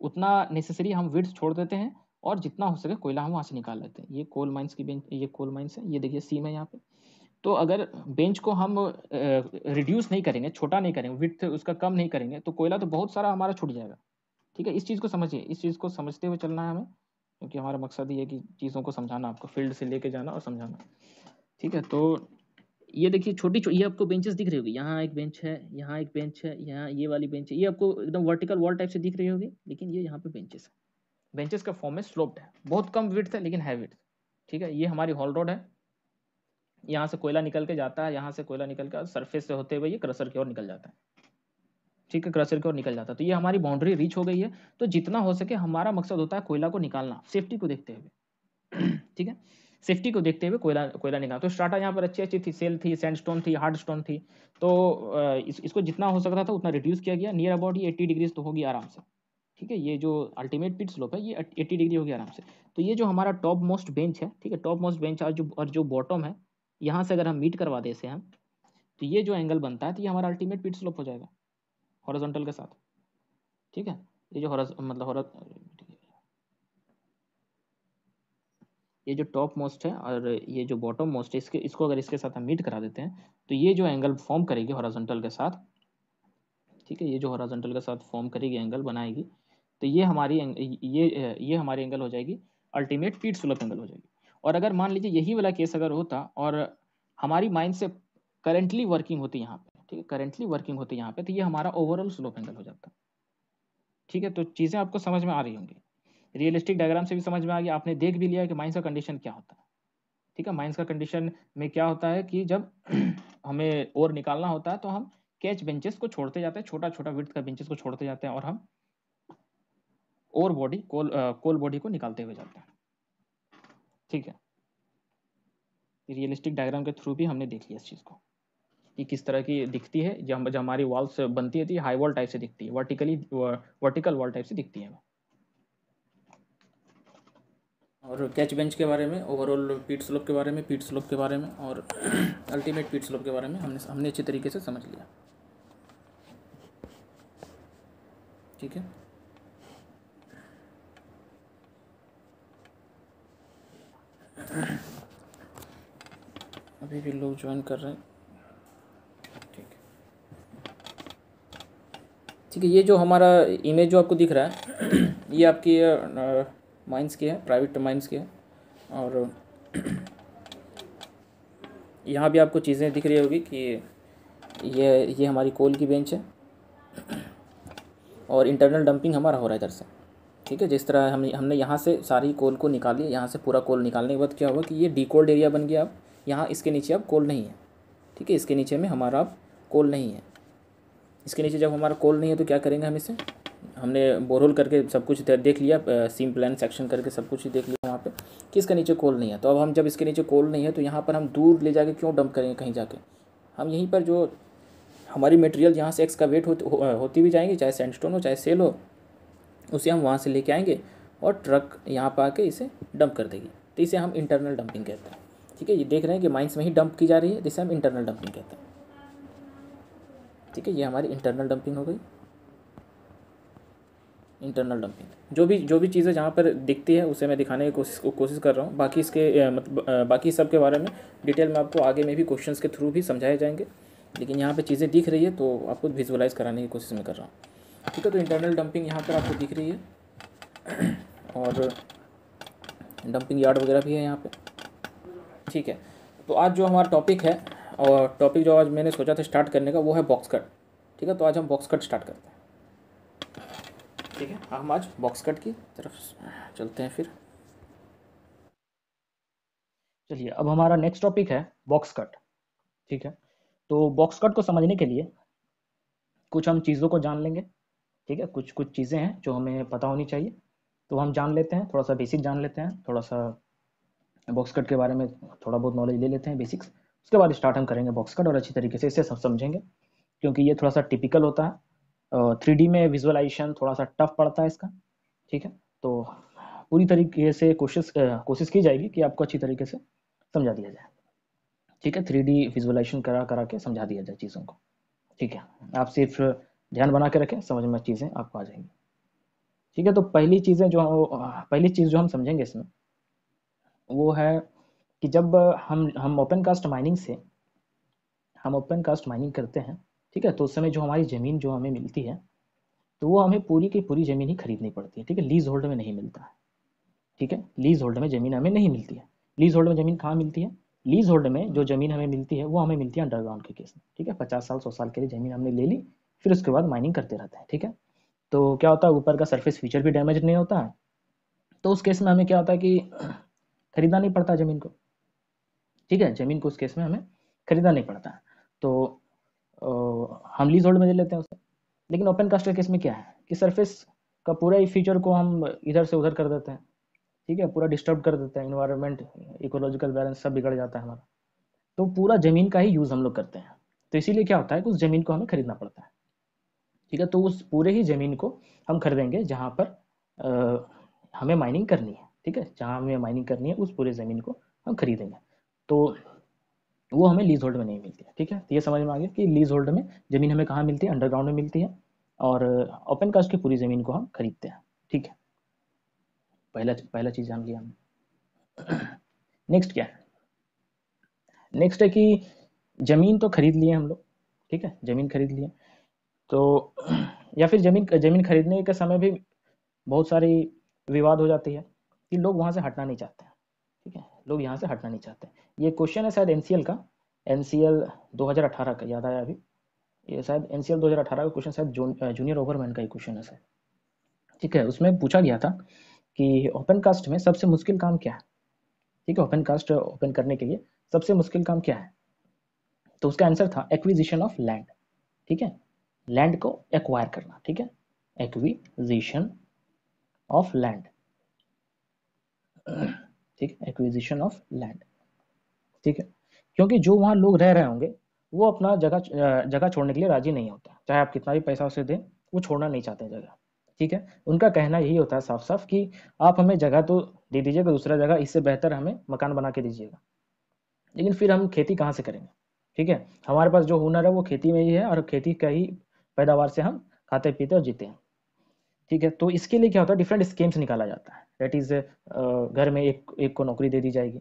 उतना नेसेसरी हम विड्स छोड़ देते हैं और जितना हो सके कोयला हम वहाँ से निकाल लेते हैं ये कोल माइंस की बेंच ये कोल माइंस है ये देखिए सीम है यहाँ पे तो अगर बेंच को हम रिड्यूस नहीं करेंगे छोटा नहीं करेंगे विथ उसका कम नहीं करेंगे तो कोयला तो बहुत सारा हमारा छूट जाएगा ठीक है इस चीज़ को समझिए इस चीज़ को समझते हुए चलना है हमें क्योंकि हमारा मकसद ये है कि चीज़ों को समझाना आपको फील्ड से लेके जाना और समझाना ठीक है तो ये देखिए छोटी ये आपको बेंचेस दिख रही होगी यहाँ एक बेंच है यहाँ एक बेंच है यहाँ ये वाली बेंच है ये आपको एकदम वर्टिकल वॉल टाइप से दिख रही होगी लेकिन ये यहाँ पे बेंचेस है बेंचेस का फॉर्म में स्लोप्ड है बहुत कम विड्थ है लेकिन है विथ ठीक है ये हमारी हॉल रोड है यहाँ से कोयला निकल के जाता है यहाँ से कोयला निकल कर सरफेस से होते हुए ये क्रसर की ओर निकल जाता है ठीक है क्रसर की ओर निकल जाता है तो ये हमारी बाउंड्री रीच हो गई है तो जितना हो सके हमारा मकसद होता है कोयला को निकालना सेफ्टी को देखते हुए ठीक है सेफ्टी को देखते हुए कोयला कोयला निकाला तो स्ट्राटा यहाँ पर अच्छी अच्छी थी सेल थी सैंड स्टोन थी हार्ड स्टोन थी तो इस, इसको जितना हो सकता था उतना रिड्यूस किया गया नियर अबाउट ये एट्टी डिग्रीज तो होगी आराम से ठीक है ये जो अल्टीमेट पिट स्लोप है ये एट्टी डिग्री होगी आराम से तो ये जो हमारा टॉप मोस्ट बेंच है ठीक है टॉप मोस्ट बेंच और जो और जो बॉटम है यहाँ से अगर हम मीट करवा दें इसे हम तो ये जो एंगल बनता है तो ये हमारा अल्टीमेट पिट स्लोप हो जाएगा हॉरिजॉन्टल के साथ ठीक है ये जो मतलब ये जो टॉप मोस्ट है और ये जो बॉटम मोस्ट है इसके इसको अगर इसके साथ हम मीट करा देते हैं तो ये जो एंगल फॉर्म करेगी हॉराजेंटल के साथ ठीक है ये जो हॉराजेंटल के साथ फॉर्म करेगी एंगल बनाएगी तो ये हमारी ये ये हमारी एंगल हो जाएगी अल्टीमेट फीट सुलभ एंगल हो जाएगी और अगर मान लीजिए यही वाला केस अगर होता और हमारी माइंड से करेंटली वर्किंग होती यहाँ पे ठीक है करेंटली वर्किंग होती यहाँ पे तो ये हमारा ओवरऑल स्लोप एंगल हो जाता ठीक है तो चीज़ें आपको समझ में आ रही होंगी रियलिस्टिक डायग्राम से भी समझ में आ गया आपने देख भी लिया कि माइंस का कंडीशन क्या होता है ठीक है माइंस का कंडीशन में क्या होता है कि जब हमें ओवर निकालना होता है तो हम कैच बेंचेस को छोड़ते जाते हैं छोटा छोटा विर्थ का बेंचेस को छोड़ते जाते हैं और हम over body coal coal body को निकालते हुए जाते हैं ठीक है रियलिस्टिक डायग्राम के थ्रू भी हमने देख लिया इस चीज़ को कि किस तरह की दिखती है जब हमारी वॉल्स बनती है हाई वॉल टाइप से दिखती है वर्टिकली वर्टिकल वॉल टाइप से दिखती है और कैच बेंच के बारे में ओवरऑल पीट स्लोप के बारे में पीट स्लोप के बारे में और अल्टीमेट पीट स्लोप के बारे में हमने हमने अच्छे तरीके से समझ लिया ठीक है अभी भी लोग ज्वाइन कर रहे हैं ठीक है ठीक है ये जो हमारा इमेज जो आपको दिख रहा है ये आपकी माइंस के हैं प्राइवेट माइंस के हैं और यहाँ भी आपको चीज़ें दिख रही होगी कि ये ये हमारी कोल की बेंच है और इंटरनल डंपिंग हमारा हो रहा है इधर से ठीक है जिस तरह हम हमने यहाँ से सारी कोल को निकाली यहाँ से पूरा कोल निकालने के बाद क्या हुआ कि ये डी कोल्ड एरिया बन गया अब यहाँ इसके नीचे अब कोल नहीं है ठीक है इसके नीचे में हमारा अब कोल नहीं है इसके नीचे जब हमारा कोल नहीं है तो क्या करेंगे हम इसे हमने बोरहोल करके सब कुछ देख लिया सीम प्लान सेक्शन करके सब कुछ देख लिया वहाँ पे कि इसका नीचे कोल नहीं है तो अब हम जब इसके नीचे कोल नहीं है तो यहाँ पर हम दूर ले जाके क्यों डंप करेंगे कहीं जाके हम यहीं पर जो हमारी मटेरियल यहाँ से एक्सकावेट होती हो, होती भी जाएंगी चाहे सैंडस्टोन हो चाहे सेल हो उसे हम वहाँ से लेके आएंगे और ट्रक यहाँ पर आके इसे डंप कर देगी तो इसे हम इंटरनल डंपिंग कहते हैं ठीक है ये देख रहे हैं कि माइंस में ही डंप की जा रही है जिसे हम इंटरनल डंपिंग कहते हैं ठीक है ये हमारी इंटरनल डंपिंग हो गई इंटरनल डंपिंग जो भी जो भी चीज़ें जहाँ पर दिखती है उसे मैं दिखाने की कोशिश कोशिश कर रहा हूँ बाकी इसके मतलब बाकी सब के बारे में डिटेल में आपको आगे में भी क्वेश्चन के थ्रू भी समझाए जाएंगे लेकिन यहाँ पर चीज़ें दिख रही है तो आपको विजुअलाइज कराने की कोशिश मैं कर रहा हूँ ठीक है तो इंटरनल डंपिंग यहाँ पर आपको दिख रही है और डंपिंग यार्ड वगैरह भी है यहाँ पर ठीक है तो आज जो हमारा टॉपिक है और टॉपिक जो आज मैंने सोचा था स्टार्ट करने का वो है बॉक्स कट ठीक है तो आज हम बॉक्स कट स्टार्ट करते हैं ठीक है हाँ, हम आज बॉक्स कट की तरफ चलते हैं फिर चलिए अब हमारा नेक्स्ट टॉपिक है बॉक्स कट ठीक है तो बॉक्स कट को समझने के लिए कुछ हम चीज़ों को जान लेंगे ठीक है कुछ कुछ चीज़ें हैं जो हमें पता होनी चाहिए तो हम जान लेते हैं थोड़ा सा बेसिक जान लेते हैं थोड़ा सा बॉक्स कट के बारे में थोड़ा बहुत नॉलेज ले लेते हैं बेसिक्स उसके बाद स्टार्ट हम करेंगे बॉक्स कट और अच्छी तरीके से इसे सब समझेंगे क्योंकि ये थोड़ा सा टिपिकल होता है थ्री डी में विजुअलाइजेशन थोड़ा सा टफ पड़ता है इसका ठीक है तो पूरी तरीके से कोशिश कोशिश की जाएगी कि आपको अच्छी तरीके से समझा दिया जाए ठीक है थ्री डी विजुअलाइजेशन करा करा के समझा दिया जाए चीज़ों को ठीक है आप सिर्फ ध्यान बना के रखें समझ में चीज़ें आपको आ जाएंगी ठीक है तो पहली चीज़ें जो पहली चीज़ जो हम समझेंगे इसमें वो है कि जब हम हम ओपन कास्ट माइनिंग से हम ओपन कास्ट माइनिंग करते हैं ठीक है तो उस समय जो हमारी ज़मीन जो हमें मिलती है तो वो हमें पूरी की पूरी ज़मीन ही खरीदनी पड़ती है ठीक है लीज होल्ड में नहीं मिलता है ठीक है लीज होल्ड में ज़मीन हमें नहीं मिलती है लीज होल्ड में ज़मीन कहाँ मिलती है लीज होल्ड में जो ज़मीन हमें मिलती है वो हमें मिलती है अंडरग्राउंड के केस में ठीक है पचास साल सौ साल के लिए ज़मीन हमने ले ली फिर उसके बाद माइनिंग करते रहते हैं ठीक है तो क्या होता है ऊपर का सरफेस फीचर भी डैमेज नहीं होता है तो उस केस में हमें क्या होता है कि खरीदना नहीं पड़ता ज़मीन को ठीक है ज़मीन को उस केस में हमें खरीदना नहीं पड़ता है तो हम लीज होल्ड में ले लेते हैं उसे लेकिन ओपन कास्ट केस में क्या है कि सरफेस का पूरा ही फीचर को हम इधर से उधर कर देते हैं ठीक है पूरा डिस्टर्ब कर देते हैं इन्वायरमेंट इकोलॉजिकल बैलेंस सब बिगड़ जाता है हमारा तो पूरा ज़मीन का ही यूज़ हम लोग करते हैं तो इसीलिए क्या होता है कि उस ज़मीन को हमें खरीदना पड़ता है ठीक है तो उस पूरे ही ज़मीन को हम खरीदेंगे जहाँ पर आ, हमें माइनिंग करनी है ठीक है जहाँ हमें माइनिंग करनी है उस पूरे ज़मीन को हम खरीदेंगे तो वो हमें लीज होल्ड में नहीं मिलती है ठीक है तो ये समझ में आ गया कि लीज होल्ड में ज़मीन हमें कहाँ मिलती है अंडरग्राउंड में मिलती है और ओपन कास्ट की पूरी ज़मीन को हम खरीदते हैं ठीक है पहला पहला चीज़ जान लिया हमने नेक्स्ट क्या है नेक्स्ट है कि ज़मीन तो खरीद लिए हम लोग ठीक है ज़मीन खरीद लिए तो या फिर ज़मीन ज़मीन खरीदने के समय भी बहुत सारी विवाद हो जाती है कि लोग वहाँ से हटना नहीं चाहते हैं ठीक है लोग यहाँ से हटना नहीं चाहते ये क्वेश्चन है शायद एन का एन 2018 का याद आया अभी ये शायद एन 2018 का क्वेश्चन शायद जूनियर ओवरमैन का ही क्वेश्चन है सर ठीक है उसमें पूछा गया था कि ओपन कास्ट में सबसे मुश्किल काम क्या है ठीक है ओपन कास्ट ओपन करने के लिए सबसे मुश्किल काम क्या है तो उसका आंसर था एक्विजिशन ऑफ लैंड ठीक है लैंड को एक्वायर करना ठीक है एक्विजिशन ऑफ लैंड ठीक है एक्विजिशन ऑफ लैंड ठीक है क्योंकि जो वहाँ लोग रह रहे होंगे वो अपना जगह जगह छोड़ने के लिए राजी नहीं होता चाहे आप कितना भी पैसा उसे दें वो छोड़ना नहीं चाहते जगह ठीक है उनका कहना यही होता है साफ साफ कि आप हमें जगह तो दे दीजिएगा दूसरा जगह इससे बेहतर हमें मकान बना के दीजिएगा लेकिन फिर हम खेती कहाँ से करेंगे ठीक है हमारे पास जो हुनर है वो खेती में ही है और खेती का ही पैदावार से हम खाते पीते और जीते हैं ठीक है तो इसके लिए क्या होता है डिफरेंट स्कीम्स निकाला जाता है डेट इज uh, घर में एक एक को नौकरी दे दी जाएगी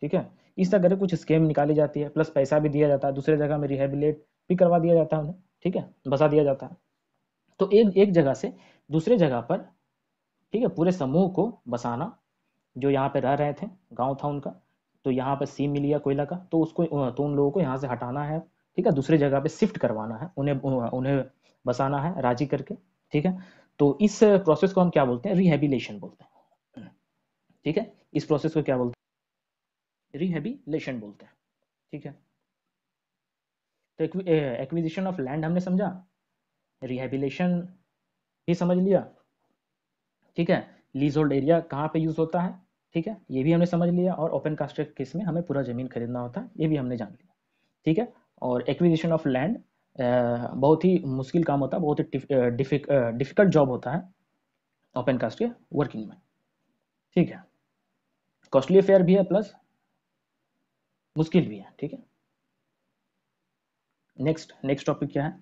ठीक है इस तरह कुछ स्कीम निकाली जाती है प्लस पैसा भी दिया जाता है दूसरे जगह में रिहेबिलेट भी करवा दिया जाता है उन्हें ठीक है बसा दिया जाता है तो एक एक जगह से दूसरे जगह पर ठीक है पूरे समूह को बसाना जो यहाँ पे रह रहे थे गांव था उनका तो यहाँ सीम सी मिलिया कोयला का तो उसको तो उन लोगों को यहाँ से हटाना है ठीक है दूसरे जगह पे शिफ्ट करवाना है उन्हें उन्हें बसाना है राजी करके ठीक है तो इस प्रोसेस को हम क्या बोलते हैं रिहेबिलेशन बोलते हैं ठीक है इस प्रोसेस को क्या बोलते हैं रिहेबिलेशन बोलते हैं ठीक है तो एक्विजिशन ऑफ लैंड हमने समझा रिहेबिलेशन भी समझ लिया ठीक है लीज होल्ड एरिया कहाँ पे यूज होता है ठीक है ये भी हमने समझ लिया और ओपन कास्ट केस में हमें पूरा जमीन खरीदना होता है ये भी हमने जान लिया ठीक है और एक्विजिशन ऑफ लैंड बहुत ही मुश्किल काम होता है बहुत ही डिफिकल्ट जॉब होता है ओपन कास्ट के वर्किंग में ठीक है कॉस्टली अफेयर भी है प्लस मुश्किल भी है ठीक है नेक्स्ट नेक्स्ट टॉपिक क्या है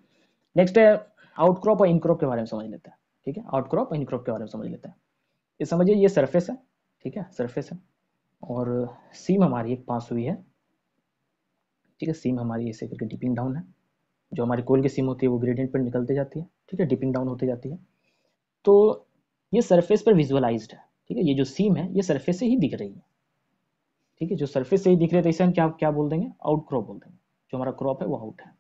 नेक्स्ट है आउटक्रॉप और इनक्रॉप के बारे में समझ लेते हैं ठीक है आउटक्रॉप और इनक्रॉप के बारे में समझ लेते हैं ये समझिए ये सरफेस है ठीक है सरफेस है और सीम हमारी एक पास हुई है ठीक है सीम हमारी ऐसे करके डिपिंग डाउन है जो हमारी कोल की सिम होती है वो ग्रेडियंट पर निकलते जाती है ठीक है डिपिंग डाउन होती जाती है तो ये सरफेस पर विजुअलाइज है ठीक है ये जो सीम है ये सरफेस से ही दिख रही है ठीक है जो सरफेस से ही दिख रही है तो इसे हम क्या क्या बोल देंगे आउट क्रॉप बोल देंगे जो हमारा क्रॉप है वो आउट है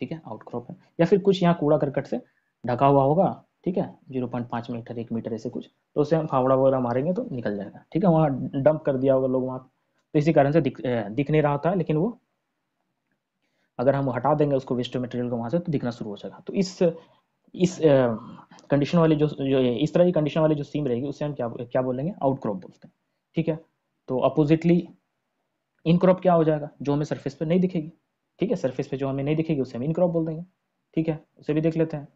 ठीक है आउट क्रॉप है या फिर कुछ यहाँ कूड़ा करकट से ढका हुआ होगा ठीक है जीरो पॉइंट पाँच मीटर एक मीटर ऐसे कुछ तो उसे हम फावड़ा वगैरह मारेंगे तो निकल जाएगा ठीक है वहाँ डंप कर दिया होगा लोग वहाँ तो इसी कारण से दिख, दिख नहीं रहा था लेकिन वो अगर हम हटा देंगे उसको वेस्ट मटेरियल को वहाँ से तो दिखना शुरू हो जाएगा तो इस इस कंडीशन वाली जो, जो इस तरह की कंडीशन वाली जो सीम रहेगी उसे हम क्या क्या बोलेंगे आउट क्रॉप बोलते हैं ठीक है तो अपोजिटली इन क्रॉप क्या हो जाएगा जो हमें सरफेस पर नहीं दिखेगी ठीक है सरफेस पर जो हमें नहीं दिखेगी उसे हम इन क्रॉप बोल देंगे ठीक है उसे भी देख लेते हैं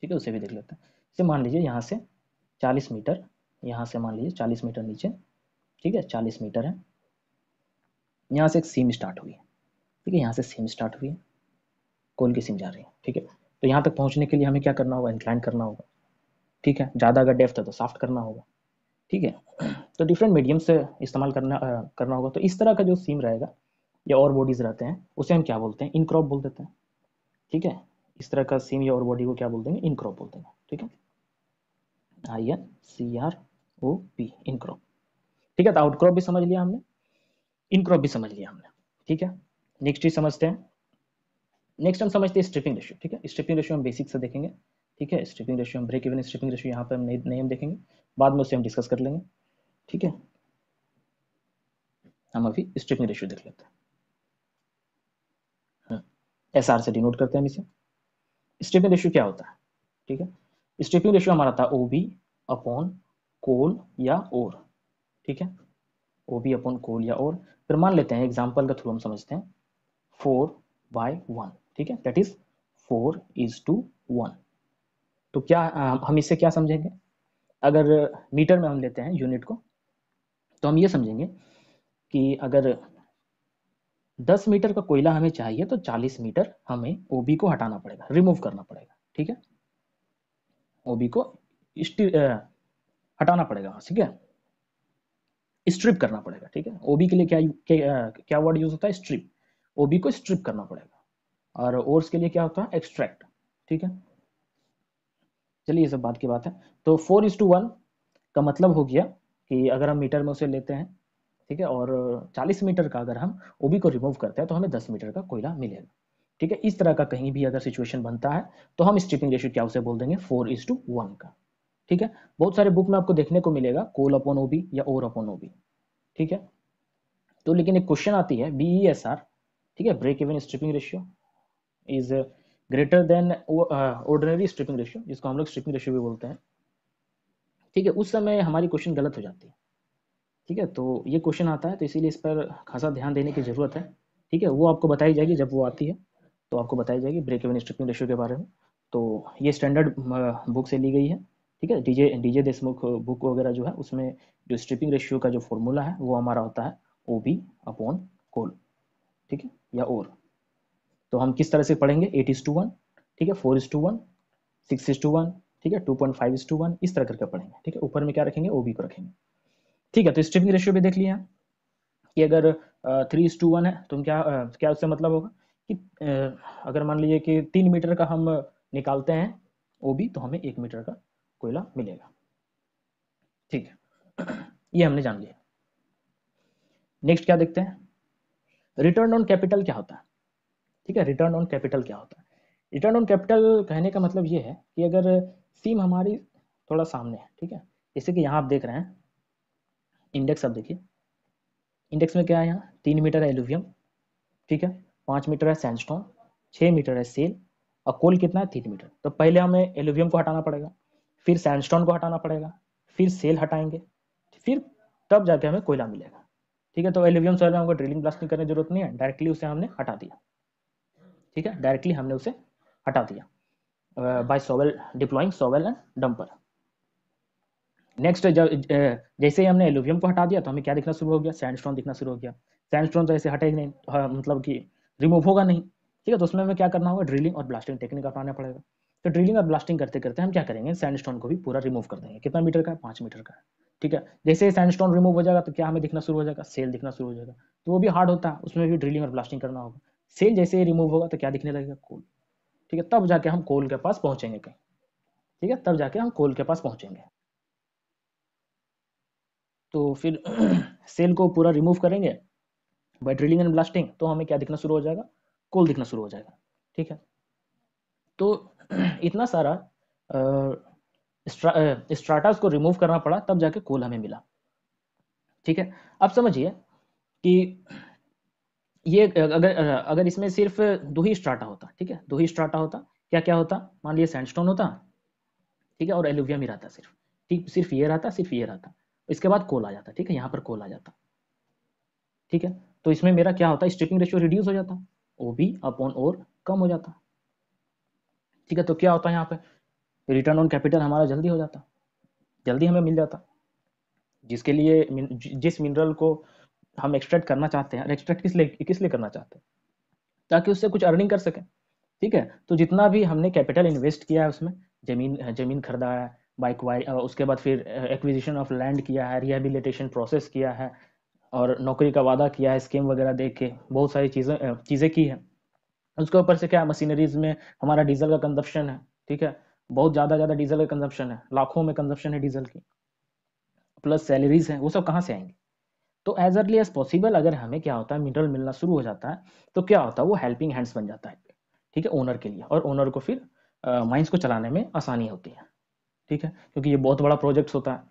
ठीक है उसे भी देख लेते हैं जैसे मान लीजिए यहाँ से चालीस मीटर यहाँ से मान लीजिए चालीस मीटर नीचे ठीक है चालीस मीटर है यहाँ से एक सीम स्टार्ट हुई है ठीक है यहाँ से सिम स्टार्ट हुई है कॉल की सिम जा रही है ठीक है तो यहाँ तक पहुँचने के लिए हमें क्या करना होगा इंक्लाइन करना होगा ठीक है ज़्यादा अगर डेफ्थ है तो सॉफ्ट करना होगा ठीक है तो डिफरेंट मीडियम से इस्तेमाल करना आ, करना होगा तो इस तरह का जो सीम रहेगा या और बॉडीज़ रहते हैं उसे हम क्या बोलते हैं इनक्रॉप बोल देते हैं ठीक है इस तरह का सीम या और बॉडी को क्या बोल देंगे इनक्रॉप बोल देंगे ठीक है I N C R O P incrop ठीक है तो आउटक्रॉप भी समझ लिया हमने इनक्रॉप भी समझ लिया हमने ठीक है नेक्स्ट ही समझते हैं नेक्स्ट हम समझते हैं स्ट्रिपिंग रेशियो ठीक है स्ट्रिपिंग रेशियो हम बेसिक से देखेंगे ठीक है स्ट्रिपिंग रेशियो हम ब्रेक इवन स्ट्रिपिंग रेशियो यहाँ पर हम नहीं, हम देखेंगे बाद में उसे हम डिस्कस कर लेंगे ठीक है हम अभी स्ट्रिपिंग रेशियो देख लेते हैं एस हाँ, आर से डिनोट करते हैं हम इसे स्ट्रिपिंग रेशियो क्या होता है ठीक है स्ट्रिपिंग रेशियो हमारा था ओ बी अपॉन कोल या और ठीक है ओ बी अपॉन कोल या और फिर मान लेते हैं एग्जाम्पल का थ्रू हम समझते हैं फोर बाय वन ठीक है that is four is to one तो क्या हम इससे क्या समझेंगे अगर मीटर में हम लेते हैं यूनिट को तो हम ये समझेंगे कि अगर 10 मीटर का कोयला हमें चाहिए तो 40 मीटर हमें ओबी को हटाना पड़ेगा रिमूव करना पड़ेगा ठीक है ओबी को हटाना पड़ेगा ठीक है स्ट्रिप करना पड़ेगा ठीक है ओबी के लिए क्या क्या, क्या वर्ड यूज होता है स्ट्रिप ओबी को स्ट्रिप करना पड़ेगा और ओर्स के लिए क्या होता है एक्सट्रैक्ट ठीक है चलिए सब बात की बात है तो फोर इज टू वन का मतलब हो गया कि अगर हम मीटर में उसे लेते हैं ठीक है और 40 मीटर का अगर हम ओबी को रिमूव करते हैं तो हमें 10 मीटर का कोयला मिलेगा ठीक है इस तरह का कहीं भी अगर सिचुएशन बनता है तो हम स्ट्रिपिंग रेशियो क्या उसे बोल देंगे फोर इज टू वन का ठीक है बहुत सारे बुक में आपको देखने को मिलेगा कोल अपॉन ओबी या ओर अपॉन ओबी ठीक है तो लेकिन एक क्वेश्चन आती है बीई एस आर ठीक है break even stripping ratio is greater than ordinary stripping ratio जिसको हम लोग स्ट्रिपिंग रेशियो भी बोलते हैं ठीक है उस समय हमारी क्वेश्चन गलत हो जाती है ठीक है तो ये क्वेश्चन आता है तो इसीलिए इस पर खासा ध्यान देने की ज़रूरत है ठीक है वो आपको बताई जाएगी जब वो आती है तो आपको बताई जाएगी ब्रेक इवन स्ट्रिपिंग रेशियो के बारे में तो ये स्टैंडर्ड बुक uh, से ली गई है ठीक है डीजे डीजे देशमुख बुक वगैरह जो है उसमें जो स्ट्रिपिंग रेशियो का जो फॉर्मूला है वो हमारा होता है ओ बी अपॉन कोल ठीक है या और तो हम किस तरह से पढ़ेंगे एट इज टू वन ठीक है four is to one six is to one ठीक है two point five is to one इस तरह करके पढ़ेंगे ठीक है ऊपर में क्या रखेंगे ओ बी को रखेंगे ठीक है तो स्ट्रिपिंग रेशियो भी देख लिया कि अगर थ्री इज टू वन है तो क्या आ, क्या उससे मतलब होगा कि आ, अगर मान लीजिए कि तीन मीटर का हम निकालते हैं ओ बी तो हमें एक मीटर का कोयला मिलेगा ठीक है ये हमने जान लिया नेक्स्ट क्या देखते हैं रिटर्न ऑन कैपिटल क्या होता है ठीक है रिटर्न ऑन कैपिटल क्या होता है रिटर्न ऑन कैपिटल कहने का मतलब ये है कि अगर सीम हमारी थोड़ा सामने है ठीक है जैसे कि यहाँ आप देख रहे हैं इंडेक्स आप देखिए इंडेक्स में क्या है यहाँ तीन मीटर है एलुवियम ठीक है पाँच मीटर है सैंडस्टोन छः मीटर है सेल और कोल कितना है तीन मीटर तो पहले हमें एलुवियम को हटाना पड़ेगा फिर सैंडस्टोन को हटाना पड़ेगा फिर सेल हटाएंगे फिर तब जाके हमें कोयला मिलेगा ठीक है तो एल्यूवियम सॉइल में हमको ड्रिलिंग ब्लास्टिंग करने की जरूरत नहीं है डायरेक्टली उसे हमने हटा दिया ठीक है डायरेक्टली हमने उसे हटा दिया by shovel deploying shovel and dumper next जब जैसे ही हमने एल्यूवियम को हटा दिया तो हमें क्या दिखना शुरू हो गया सैंडस्टोन दिखना शुरू हो गया सैंडस्टोन तो ऐसे हटेगा नहीं तो मतलब कि रिमूव होगा नहीं ठीक है तो उसमें हमें क्या करना होगा ड्रिलिंग और ब्लास्टिंग टेक्निक अपनाना पड़ेगा तो ड्रिलिंग और ब्लास्टिंग करते करते हम क्या करेंगे सैंडस्टोन को भी पूरा रिमूव कर देंगे कितना मीटर का है पाँच मीटर का है ठीक है जैसे सैंडस्टोन रिमूव हो जाएगा तो क्या हमें दिखना शुरू हो जाएगा सेल दिखना शुरू हो जाएगा तो वो भी हार्ड होता है उसमें भी ड्रिलिंग और ब्लास्टिंग करना होगा सेल जैसे ही रिमूव होगा तो क्या दिखने लगेगा कोल ठीक है तब जाके हम कोल के पास पहुंचेंगे कहीं ठीक है तब जाके हम कोल के पास पहुंचेंगे तो फिर सेल को पूरा रिमूव करेंगे बाई ड्रिलिंग एंड ब्लास्टिंग तो हमें क्या दिखना शुरू हो जाएगा कोल दिखना शुरू हो जाएगा ठीक है तो इतना सारा स्ट्राटास को रिमूव करना पड़ा तब जाके कोल हमें मिला ठीक है अब समझिए कि ये अगर अगर इसमें सिर्फ दो ही स्ट्राटा होता ठीक है दो ही स्ट्राटा होता क्या क्या होता मान लीजिए सैंडस्टोन होता ठीक है और एलुवियम ही रहता सिर्फ ठीक सिर्फ ये रहता सिर्फ ये रहता इसके बाद कोल आ जाता ठीक है यहाँ पर कोल आ जाता ठीक है तो इसमें मेरा क्या होता स्ट्रिपिंग रेशियो रिड्यूस हो जाता ओ बी अपॉन और कम हो जाता ठीक है तो क्या होता है यहाँ पे रिटर्न ऑन कैपिटल हमारा जल्दी हो जाता जल्दी हमें मिल जाता जिसके लिए जिस मिनरल को हम एक्सट्रैक्ट करना चाहते हैं एक्सट्रैक्ट किस लिए किस लिए करना चाहते हैं ताकि उससे कुछ अर्निंग कर सकें ठीक है तो जितना भी हमने कैपिटल इन्वेस्ट किया है उसमें जमीन जमीन खरीदा है बाइक वाई उसके बाद फिर एक्विजिशन ऑफ लैंड किया है रिहेबिलिटेशन प्रोसेस किया है और नौकरी का वादा किया है स्कीम वगैरह देख के बहुत सारी चीज़ें चीज़ें की हैं उसके ऊपर से क्या मशीनरीज में हमारा डीजल का कंजप्शन है ठीक है बहुत ज़्यादा ज़्यादा डीजल का कंजप्शन है लाखों में कंजप्शन है डीजल की प्लस सैलरीज हैं वो सब कहाँ से आएंगे तो एज अर्ली एज पॉसिबल अगर हमें क्या होता है मिनरल मिलना शुरू हो जाता है तो क्या होता है वो हेल्पिंग हैंड्स बन जाता है ठीक है ओनर के लिए और ओनर को फिर माइंस को चलाने में आसानी होती है ठीक है क्योंकि ये बहुत बड़ा प्रोजेक्ट होता है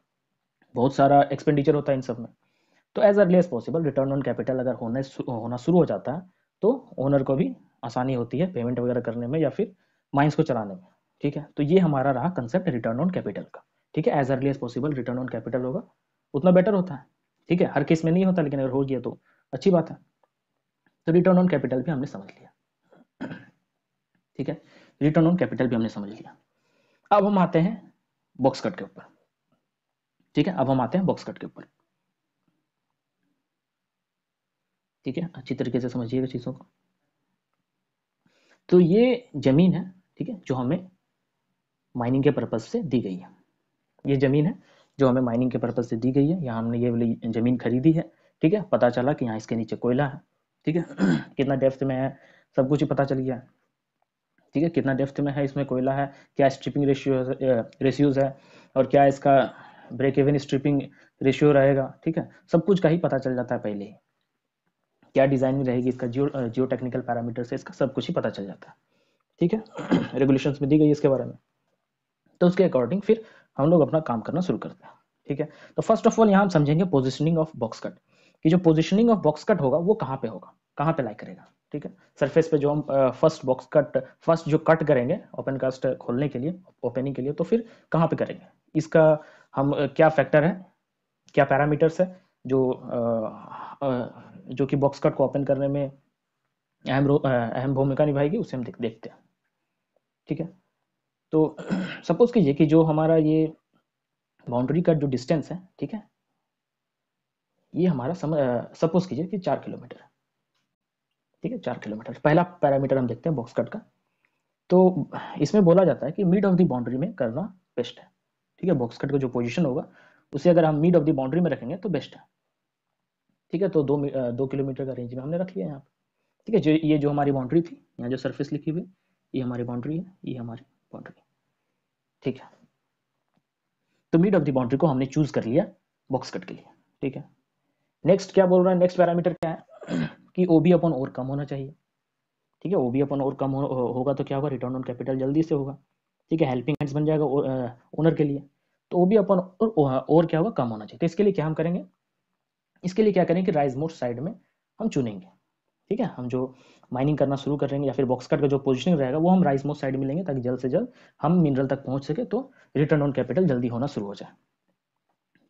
बहुत सारा एक्सपेंडिचर होता है इन सब में तो as early as possible return on capital अगर होने होना शुरू हो जाता है तो ओनर को भी आसानी होती है पेमेंट वगैरह करने में या फिर माइंस को चलाने में ठीक है तो ये हमारा रहा कंसेप्ट रिटर्न ऑन कैपिटल का ठीक है as early as possible return on capital होगा उतना बेटर होता है ठीक है हर केस में नहीं होता लेकिन अगर हो गया तो अच्छी बात है तो रिटर्न ऑन कैपिटल भी हमने समझ लिया ठीक है रिटर्न ऑन कैपिटल भी हमने समझ लिया अब हम आते हैं बॉक्स कट के ऊपर ठीक है अब हम आते हैं बॉक्स कट के ऊपर ठीक है अच्छी तरीके से समझिएगा चीज़ों को तो ये जमीन है ठीक है जो हमें माइनिंग के पर्पज से दी गई है ये ज़मीन है जो हमें माइनिंग के पर्पज से दी गई है यहाँ हमने ये वाली ज़मीन खरीदी है ठीक है पता चला कि यहाँ इसके नीचे कोयला है ठीक है कितना डेफ्थ में है सब कुछ ही पता चल गया है ठीक है कितना डेफ्थ में है इसमें कोयला है क्या स्ट्रिपिंग रेशियो रेशियोज है और क्या इसका ब्रेक इवन स्ट्रिपिंग रेशियो रहेगा ठीक है सब कुछ का ही पता चल जाता है पहले ही क्या डिजाइन में रहेगी इसका जियो जियो टेक्निकल पैरामीटर से इसका सब कुछ ही पता चल जाता है ठीक है रेगुलेशन में दी गई इसके बारे में तो उसके अकॉर्डिंग फिर हम लोग अपना काम करना शुरू करते हैं ठीक है तो फर्स्ट ऑफ ऑल यहाँ हम समझेंगे पोजिशनिंग ऑफ बॉक्स कट कि जो पोजिशनिंग ऑफ बॉक्स कट होगा वो कहाँ पे होगा कहाँ पे लाई करेगा ठीक है सरफेस पे जो हम फर्स्ट बॉक्स कट फर्स्ट जो कट करेंगे ओपन कास्ट खोलने के लिए ओपनिंग के लिए तो फिर कहाँ पे करेंगे इसका हम क्या फैक्टर है क्या पैरामीटर्स है जो जो कि बॉक्स कट को ओपन करने में अहम अहम भूमिका निभाएगी उसे हम देखते हैं ठीक है तो सपोज कीजिए कि जो हमारा ये बाउंड्री का जो डिस्टेंस है ठीक है ये हमारा सपोज कीजिए कि चार किलोमीटर है ठीक है चार किलोमीटर पहला पैरामीटर हम देखते हैं बॉक्स कट का तो इसमें बोला जाता है कि मिड ऑफ द बाउंड्री में करना बेस्ट है ठीक है बॉक्स कट का जो पोजिशन होगा उसे अगर हम मिड ऑफ द बाउंड्री में रखेंगे तो बेस्ट है ठीक है तो दो दो किलोमीटर का रेंज में हमने रख लिया यहाँ पर ठीक है जो ये जो हमारी बाउंड्री थी यहाँ जो सर्फेस लिखी हुई ये हमारी बाउंड्री है ये हमारी बाउंड्री ठीक है तो मिड ऑफ द बाउंड्री को हमने चूज कर लिया बॉक्स कट के लिए ठीक है नेक्स्ट क्या बोल रहा है नेक्स्ट पैरामीटर क्या है कि ओ बी अपन और कम होना चाहिए ठीक है ओ बी अपन और कम हो, होगा तो क्या होगा रिटर्न ऑन कैपिटल जल्दी से होगा ठीक है हेल्पिंग हैंड्स बन जाएगा ओनर के लिए तो ओ बी अपन और, और क्या होगा कम होना चाहिए तो इसके लिए क्या हम करेंगे इसके लिए क्या करेंगे राइज मोड साइड में हम चुनेंगे ठीक है हम जो माइनिंग करना शुरू करेंगे या फिर बॉक्स कट का जो पोजिशनिंग रहेगा वो हम राइस मोस्ट साइड में लेंगे ताकि जल्द से जल्द हम मिनरल तक पहुंच सके तो रिटर्न ऑन कैपिटल जल्दी होना शुरू हो जाए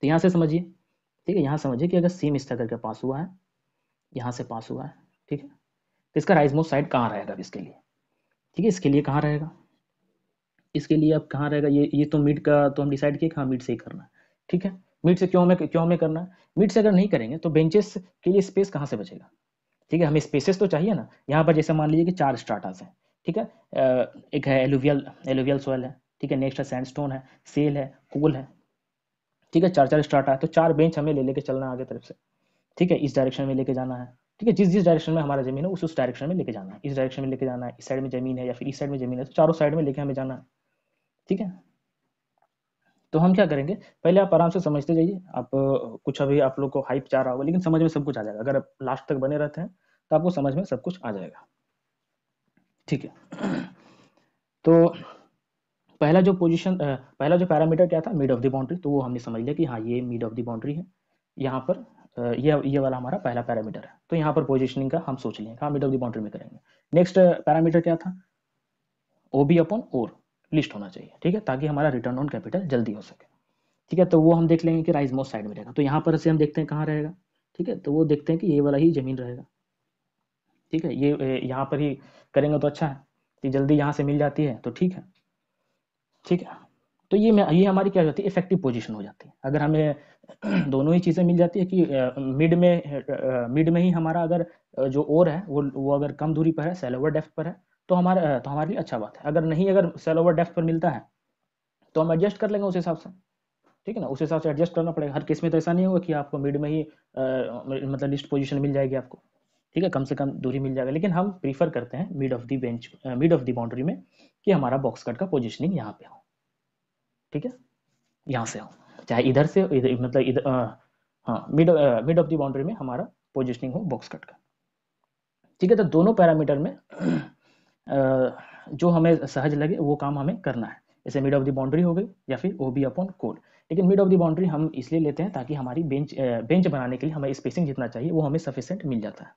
तो यहाँ से समझिए ठीक है यहाँ समझिए कि अगर सेम स्टा करके पास हुआ है यहाँ से पास हुआ है ठीक है तो इसका राइस मोस्ट साइड कहाँ रहेगा इसके लिए ठीक है इसके लिए कहाँ रहेगा इसके लिए अब कहाँ रहेगा ये ये तो मीट का तो हम डिसाइड किए हाँ मीट से ही करना ठीक है मीट से क्यों हमें क्यों हमें करना है मीट से अगर नहीं करेंगे तो बेंचेस के लिए स्पेस कहाँ से बचेगा ठीक है हमें स्पेसेस तो चाहिए ना यहाँ पर जैसे मान लीजिए कि चार स्टार्टर्स हैं ठीक है एक है एलुवियल एलुवियल सोयल है ठीक है नेक्स्ट है सैंडस्टोन है सेल है कोल है ठीक है चार चार स्टार्टर है तो चार बेंच हमें ले लेके चलना आगे तरफ से ठीक है इस डायरेक्शन में लेके जाना है ठीक है जिस जिस डायरेक्शन में हमारा जमीन है उस उस डायरेक्शन में लेके जाना है इस डायरेक्शन में लेके जाना है इस साइड में जमीन है या फिर इस साइड में जमीन है तो चारों साइड में लेके हमें जाना है ठीक है तो हम क्या करेंगे पहले आप आराम से समझते जाइए आप कुछ अभी आप लोग को हाइप चाह रहा होगा लेकिन समझ में सब कुछ आ जाएगा अगर आप लास्ट तक बने रहते हैं तो आपको समझ में सब कुछ आ जाएगा ठीक है तो पहला जो पोजिशन पहला जो पैरामीटर क्या था मिड ऑफ द बाउंड्री तो वो हमने समझ लिया कि हाँ ये मिड ऑफ द बाउंड्री है यहाँ पर ये ये वाला हमारा पहला पैरामीटर है तो यहाँ पर पोजिशनिंग का हम सोच लेंगे हाँ मिड ऑफ द बाउंड्री में करेंगे नेक्स्ट पैरामीटर क्या था O B upon ore least होना चाहिए ठीक है ताकि हमारा रिटर्न ऑन कैपिटल जल्दी हो सके ठीक है तो वो हम देख लेंगे कि राइज मोस्ट साइड में रहेगा तो यहाँ पर से हम देखते हैं कहाँ रहेगा ठीक है तो वो देखते हैं कि ये वाला ही जमीन रहेगा ठीक है ये यहाँ पर ही करेंगे तो अच्छा है कि जल्दी यहाँ से मिल जाती है तो ठीक है ठीक है तो ये ये हमारी क्या हो जाती है इफेक्टिव पोजीशन हो जाती है अगर हमें दोनों ही चीज़ें मिल जाती है कि मिड में मिड में ही हमारा अगर जो ओर है वो वो अगर कम दूरी पर है सेलोवर डेफ्थ पर है तो हमारा तो हमारे लिए अच्छा बात है अगर नहीं अगर सेल ओवर डेफ पर मिलता है तो हम एडजस्ट कर लेंगे उस हिसाब से ठीक है ना उस हिसाब से एडजस्ट करना पड़ेगा हर केस में तो ऐसा नहीं होगा कि आपको मिड में ही आ, मतलब लिस्ट पोजीशन मिल जाएगी आपको ठीक है कम से कम दूरी मिल जाएगा लेकिन हम प्रीफर करते हैं mid of the bench mid of the boundary में कि हमारा बॉक्स कट का पोजिशनिंग यहाँ पे हो ठीक है यहाँ से हो चाहे इधर से इधर मतलब इधर हाँ mid mid of the boundary में हमारा पोजिशनिंग हो बॉक्स कट का ठीक है तो दोनों पैरामीटर में जो हमें सहज लगे वो काम हमें करना है जैसे मिड ऑफ द बाउंड्री हो गई या फिर ओ बी अपॉन कोड लेकिन मिड ऑफ द बाउंड्री हम इसलिए लेते हैं ताकि हमारी बेंच बेंच बनाने के लिए हमें स्पेसिंग जितना चाहिए वो हमें सफिशेंट मिल जाता है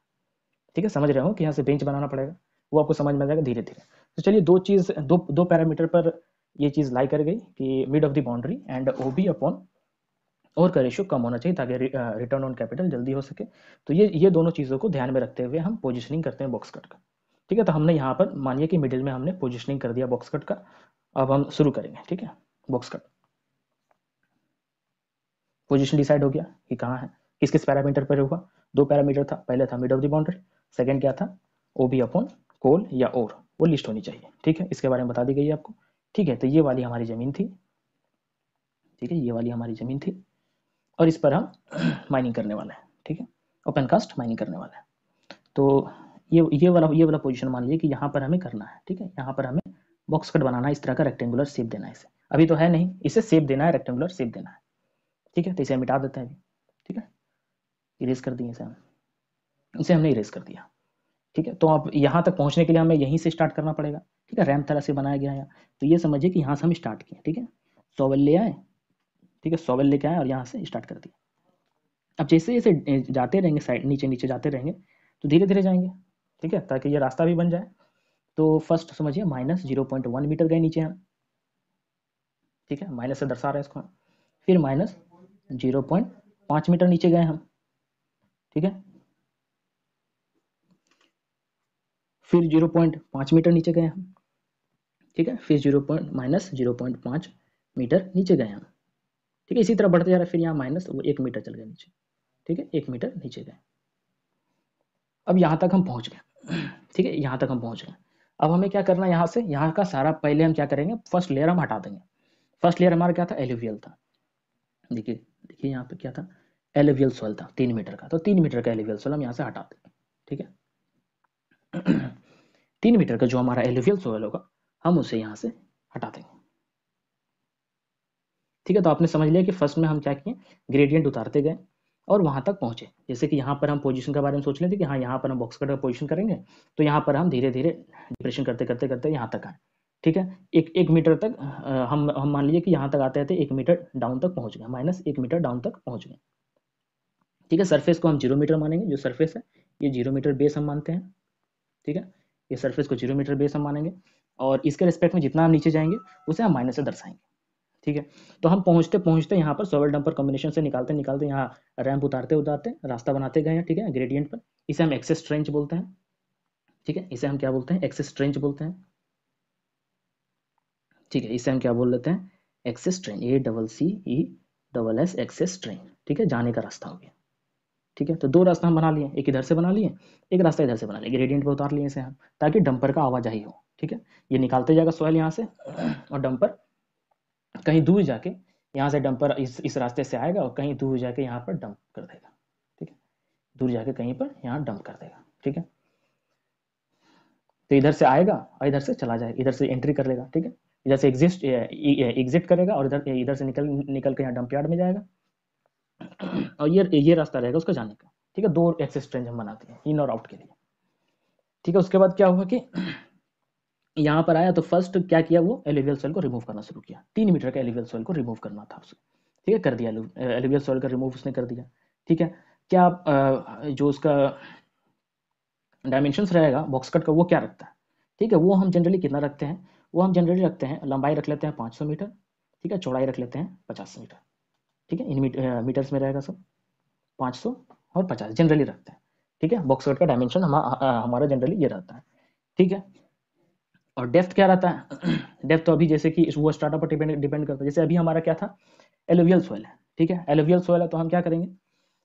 ठीक है समझ रहे हो कि यहाँ से बेंच बनाना पड़ेगा वो आपको समझ में आ जाएगा धीरे धीरे तो चलिए दो चीज़ दो दो पैरामीटर पर ये चीज़ लाई कर गई कि mid of the boundary and O B upon ore का रेशियो कम होना चाहिए ताकि रिटर्न ऑन कैपिटल जल्दी हो सके तो ये ये दोनों चीज़ों को ध्यान में रखते हुए हम पोजिशनिंग करते हैं बॉक्स कट का ठीक है तो हमने यहाँ पर मानिए कि मिडिल में हमने पोजिशनिंग कर दिया बॉक्स कट का अब हम शुरू करेंगे ठीक है बॉक्स कट पोजिशन डिसाइड हो गया कि कहाँ है किस किस पैरामीटर पर हुआ दो पैरामीटर था पहले था mid of the boundary second क्या था ओ बी अपॉन कोल या और वो लिस्ट होनी चाहिए ठीक है इसके बारे में बता दी गई है आपको ठीक है तो ये वाली हमारी ज़मीन थी ठीक है ये वाली हमारी ज़मीन थी और इस पर हम माइनिंग करने वाले हैं ठीक है ओपन कास्ट माइनिंग करने वाला है तो ये ये वाला ये वाला पोजिशन मान लीजिए कि यहाँ पर हमें करना है ठीक है यहाँ पर हमें बॉक्स कट बनाना है इस तरह का रेक्टेंगुलर सेप देना है इसे अभी तो है नहीं इसे सेप देना है रेक्टेंगुलर सेप देना है ठीक है तो इसे मिटा देते हैं अभी ठीक है इरेज कर दिए इसे हम इसे हमने इरेज कर दिया ठीक है तो आप यहाँ तक पहुँचने के लिए हमें यहीं से स्टार्ट करना पड़ेगा ठीक है रैम तरह से बनाया गया है तो ये समझिए कि यहाँ से हम स्टार्ट किए ठीक है सोवेल ले आए ठीक है सॉवेल लेके आए और यहाँ से स्टार्ट कर दिया अब जैसे जैसे जाते रहेंगे साइड नीचे नीचे जाते रहेंगे तो धीरे धीरे जाएंगे ठीक है ताकि ये रास्ता भी बन जाए तो फर्स्ट समझिए minus zero point one metre गए नीचे हम ठीक है माइनस से दर्शा रहे हैं इसको फिर माइनस जीरो पॉइंट पाँच मीटर नीचे गए हम ठीक है फिर जीरो पॉइंट पाँच मीटर नीचे गए हम ठीक है फिर zero point minus zero point पाँच मीटर नीचे गए हम ठीक है इसी तरह बढ़ते जा रहे फिर यहाँ माइनस वो एक मीटर चल गए नीचे ठीक है एक मीटर नीचे गए अब यहाँ तक हम पहुँच गए ठीक है यहाँ तक हम पहुँच गए अब हमें क्या करना है यहाँ से यहाँ का सारा पहले हम क्या करेंगे फर्स्ट लेयर हम हटा देंगे फर्स्ट लेयर हमारा क्या था एलिवियल था देखिए देखिए यहाँ पे क्या था एलिवियल सोल था तीन मीटर का तो तीन मीटर का एलिवियल सोल हम यहाँ से हटा देंगे ठीक है तीन मीटर का जो हमारा एलिवियल सोयल होगा हम उसे यहाँ से हटा देंगे ठीक है तो आपने समझ लिया कि फर्स्ट में हम क्या किए ग्रेडियंट उतारते गए और वहां तक पहुंचे जैसे कि यहाँ पर हम पोजीशन के बारे में सोच लेते कि हाँ यहाँ पर हम बॉक्स का पोजीशन करेंगे तो यहाँ पर हम धीरे धीरे डिप्रेशन करते करते करते यहाँ तक आए ठीक है एक एक मीटर तक हम हम मान लीजिए कि यहाँ तक आते आते एक मीटर डाउन तक पहुँच गए माइनस एक मीटर डाउन तक पहुँच गए ठीक है सरफेस को हम जीरो मीटर मानेंगे जो सरफेस है ये जीरो मीटर बेस हम मानते हैं ठीक है ये सरफेस को जीरो मीटर बेस हम मानेंगे और इसके रिस्पेक्ट में जितना हम नीचे जाएंगे उसे हम माइनस से दर्शाएंगे ठीक है तो हम पहुंचते पहुंचते यहाँ पर सोवल डंपर कॉम्बिनेशन से निकालते निकालते यहाँ रैम्प उतारते उतारते रास्ता बनाते गए हैं ठीक है ग्रेडियंट पर इसे हम एक्सेस ट्रेंच बोलते हैं ठीक है इसे हम क्या बोलते हैं एक्सेस ट्रेंच बोलते हैं ठीक है इसे हम क्या बोल लेते हैं access trench A double C E double S access trench ठीक है जाने का रास्ता हो गया ठीक है तो दो रास्ता हम बना लिए एक इधर से बना लिए एक रास्ता इधर से बना लिए ग्रेडियंट पर उतार लिए इसे हम ताकि डंपर का आवाजाही हो ठीक है ये निकालते जाएगा सॉयल यहाँ से और डंपर कहीं दूर जाके यहाँ से डंपर इस इस रास्ते से आएगा और कहीं दूर जाके यहाँ पर डंप कर देगा ठीक है दूर जाके कहीं पर यहाँ डंप कर देगा ठीक है तो इधर से आएगा और इधर से चला जाएगा इधर से एंट्री कर लेगा ठीक है इधर से एग्जिस्ट एग्जिट e, e, करेगा और इधर इधर से निकल निकल के यहाँ डंप यार्ड में जाएगा और ये ये रास्ता रहेगा उसका जाने का ठीक है दो एक्सेस ट्रेंज हम बनाते हैं इन और आउट के लिए ठीक है उसके बाद क्या हुआ कि यहाँ पर आया तो फर्स्ट क्या किया वो एलिवियल सॉइल को रिमूव करना शुरू किया तीन मीटर का एलिवियल सॉइल को रिमूव करना था उसको ठीक है कर दिया एलिवियल सॉइल का रिमूव उसने कर दिया ठीक है क्या जो उसका डायमेंशंस रहेगा बॉक्स कट का वो क्या रखता है ठीक है वो हम जनरली कितना रखते हैं वो हम जनरली रखते हैं लंबाई रख लेते हैं 500 मीटर ठीक है चौड़ाई रख लेते हैं 50 मीटर ठीक है इन मीटर्स में रहेगा सब 500 और 50 जनरली रखते हैं ठीक है बॉक्स कट का डायमेंशन हम, हमारा जनरली ये रहता है ठीक है और डेफ्थ क्या रहता है डेफ्थ तो अभी जैसे कि वो स्टार्टअप पर डिपेंड डिपेंड करता है जैसे अभी हमारा क्या था एलोवियल सोयल है ठीक है एलोवियल सोयल है तो हम क्या करेंगे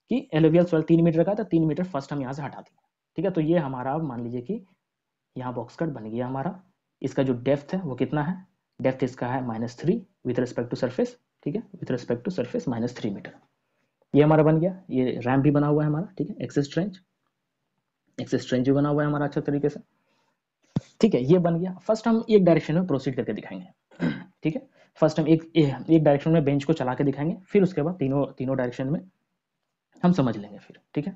कि एलोवियल सोयल तीन मीटर का था तीन मीटर फर्स्ट हम यहाँ से हटा देंगे ठीक है तो ये हमारा मान लीजिए कि यहाँ बॉक्स कट बन गया हमारा इसका जो डेफ्थ है वो कितना है डेफ्थ इसका है minus three with respect to surface ठीक है with respect to surface minus three metre ये हमारा बन गया ये रैम भी बना हुआ है हमारा ठीक है एक्सेस ट्रेंच एक्सेस ट्रेंच भी बना हुआ है हमारा अच्छा तरीके से ठीक है ये बन गया फर्स्ट हम एक डायरेक्शन में प्रोसीड करके दिखाएंगे ठीक है फर्स्ट हम एक एक डायरेक्शन में बेंच को चला के दिखाएंगे फिर उसके बाद तीनों तीनों डायरेक्शन में हम समझ लेंगे फिर ठीक है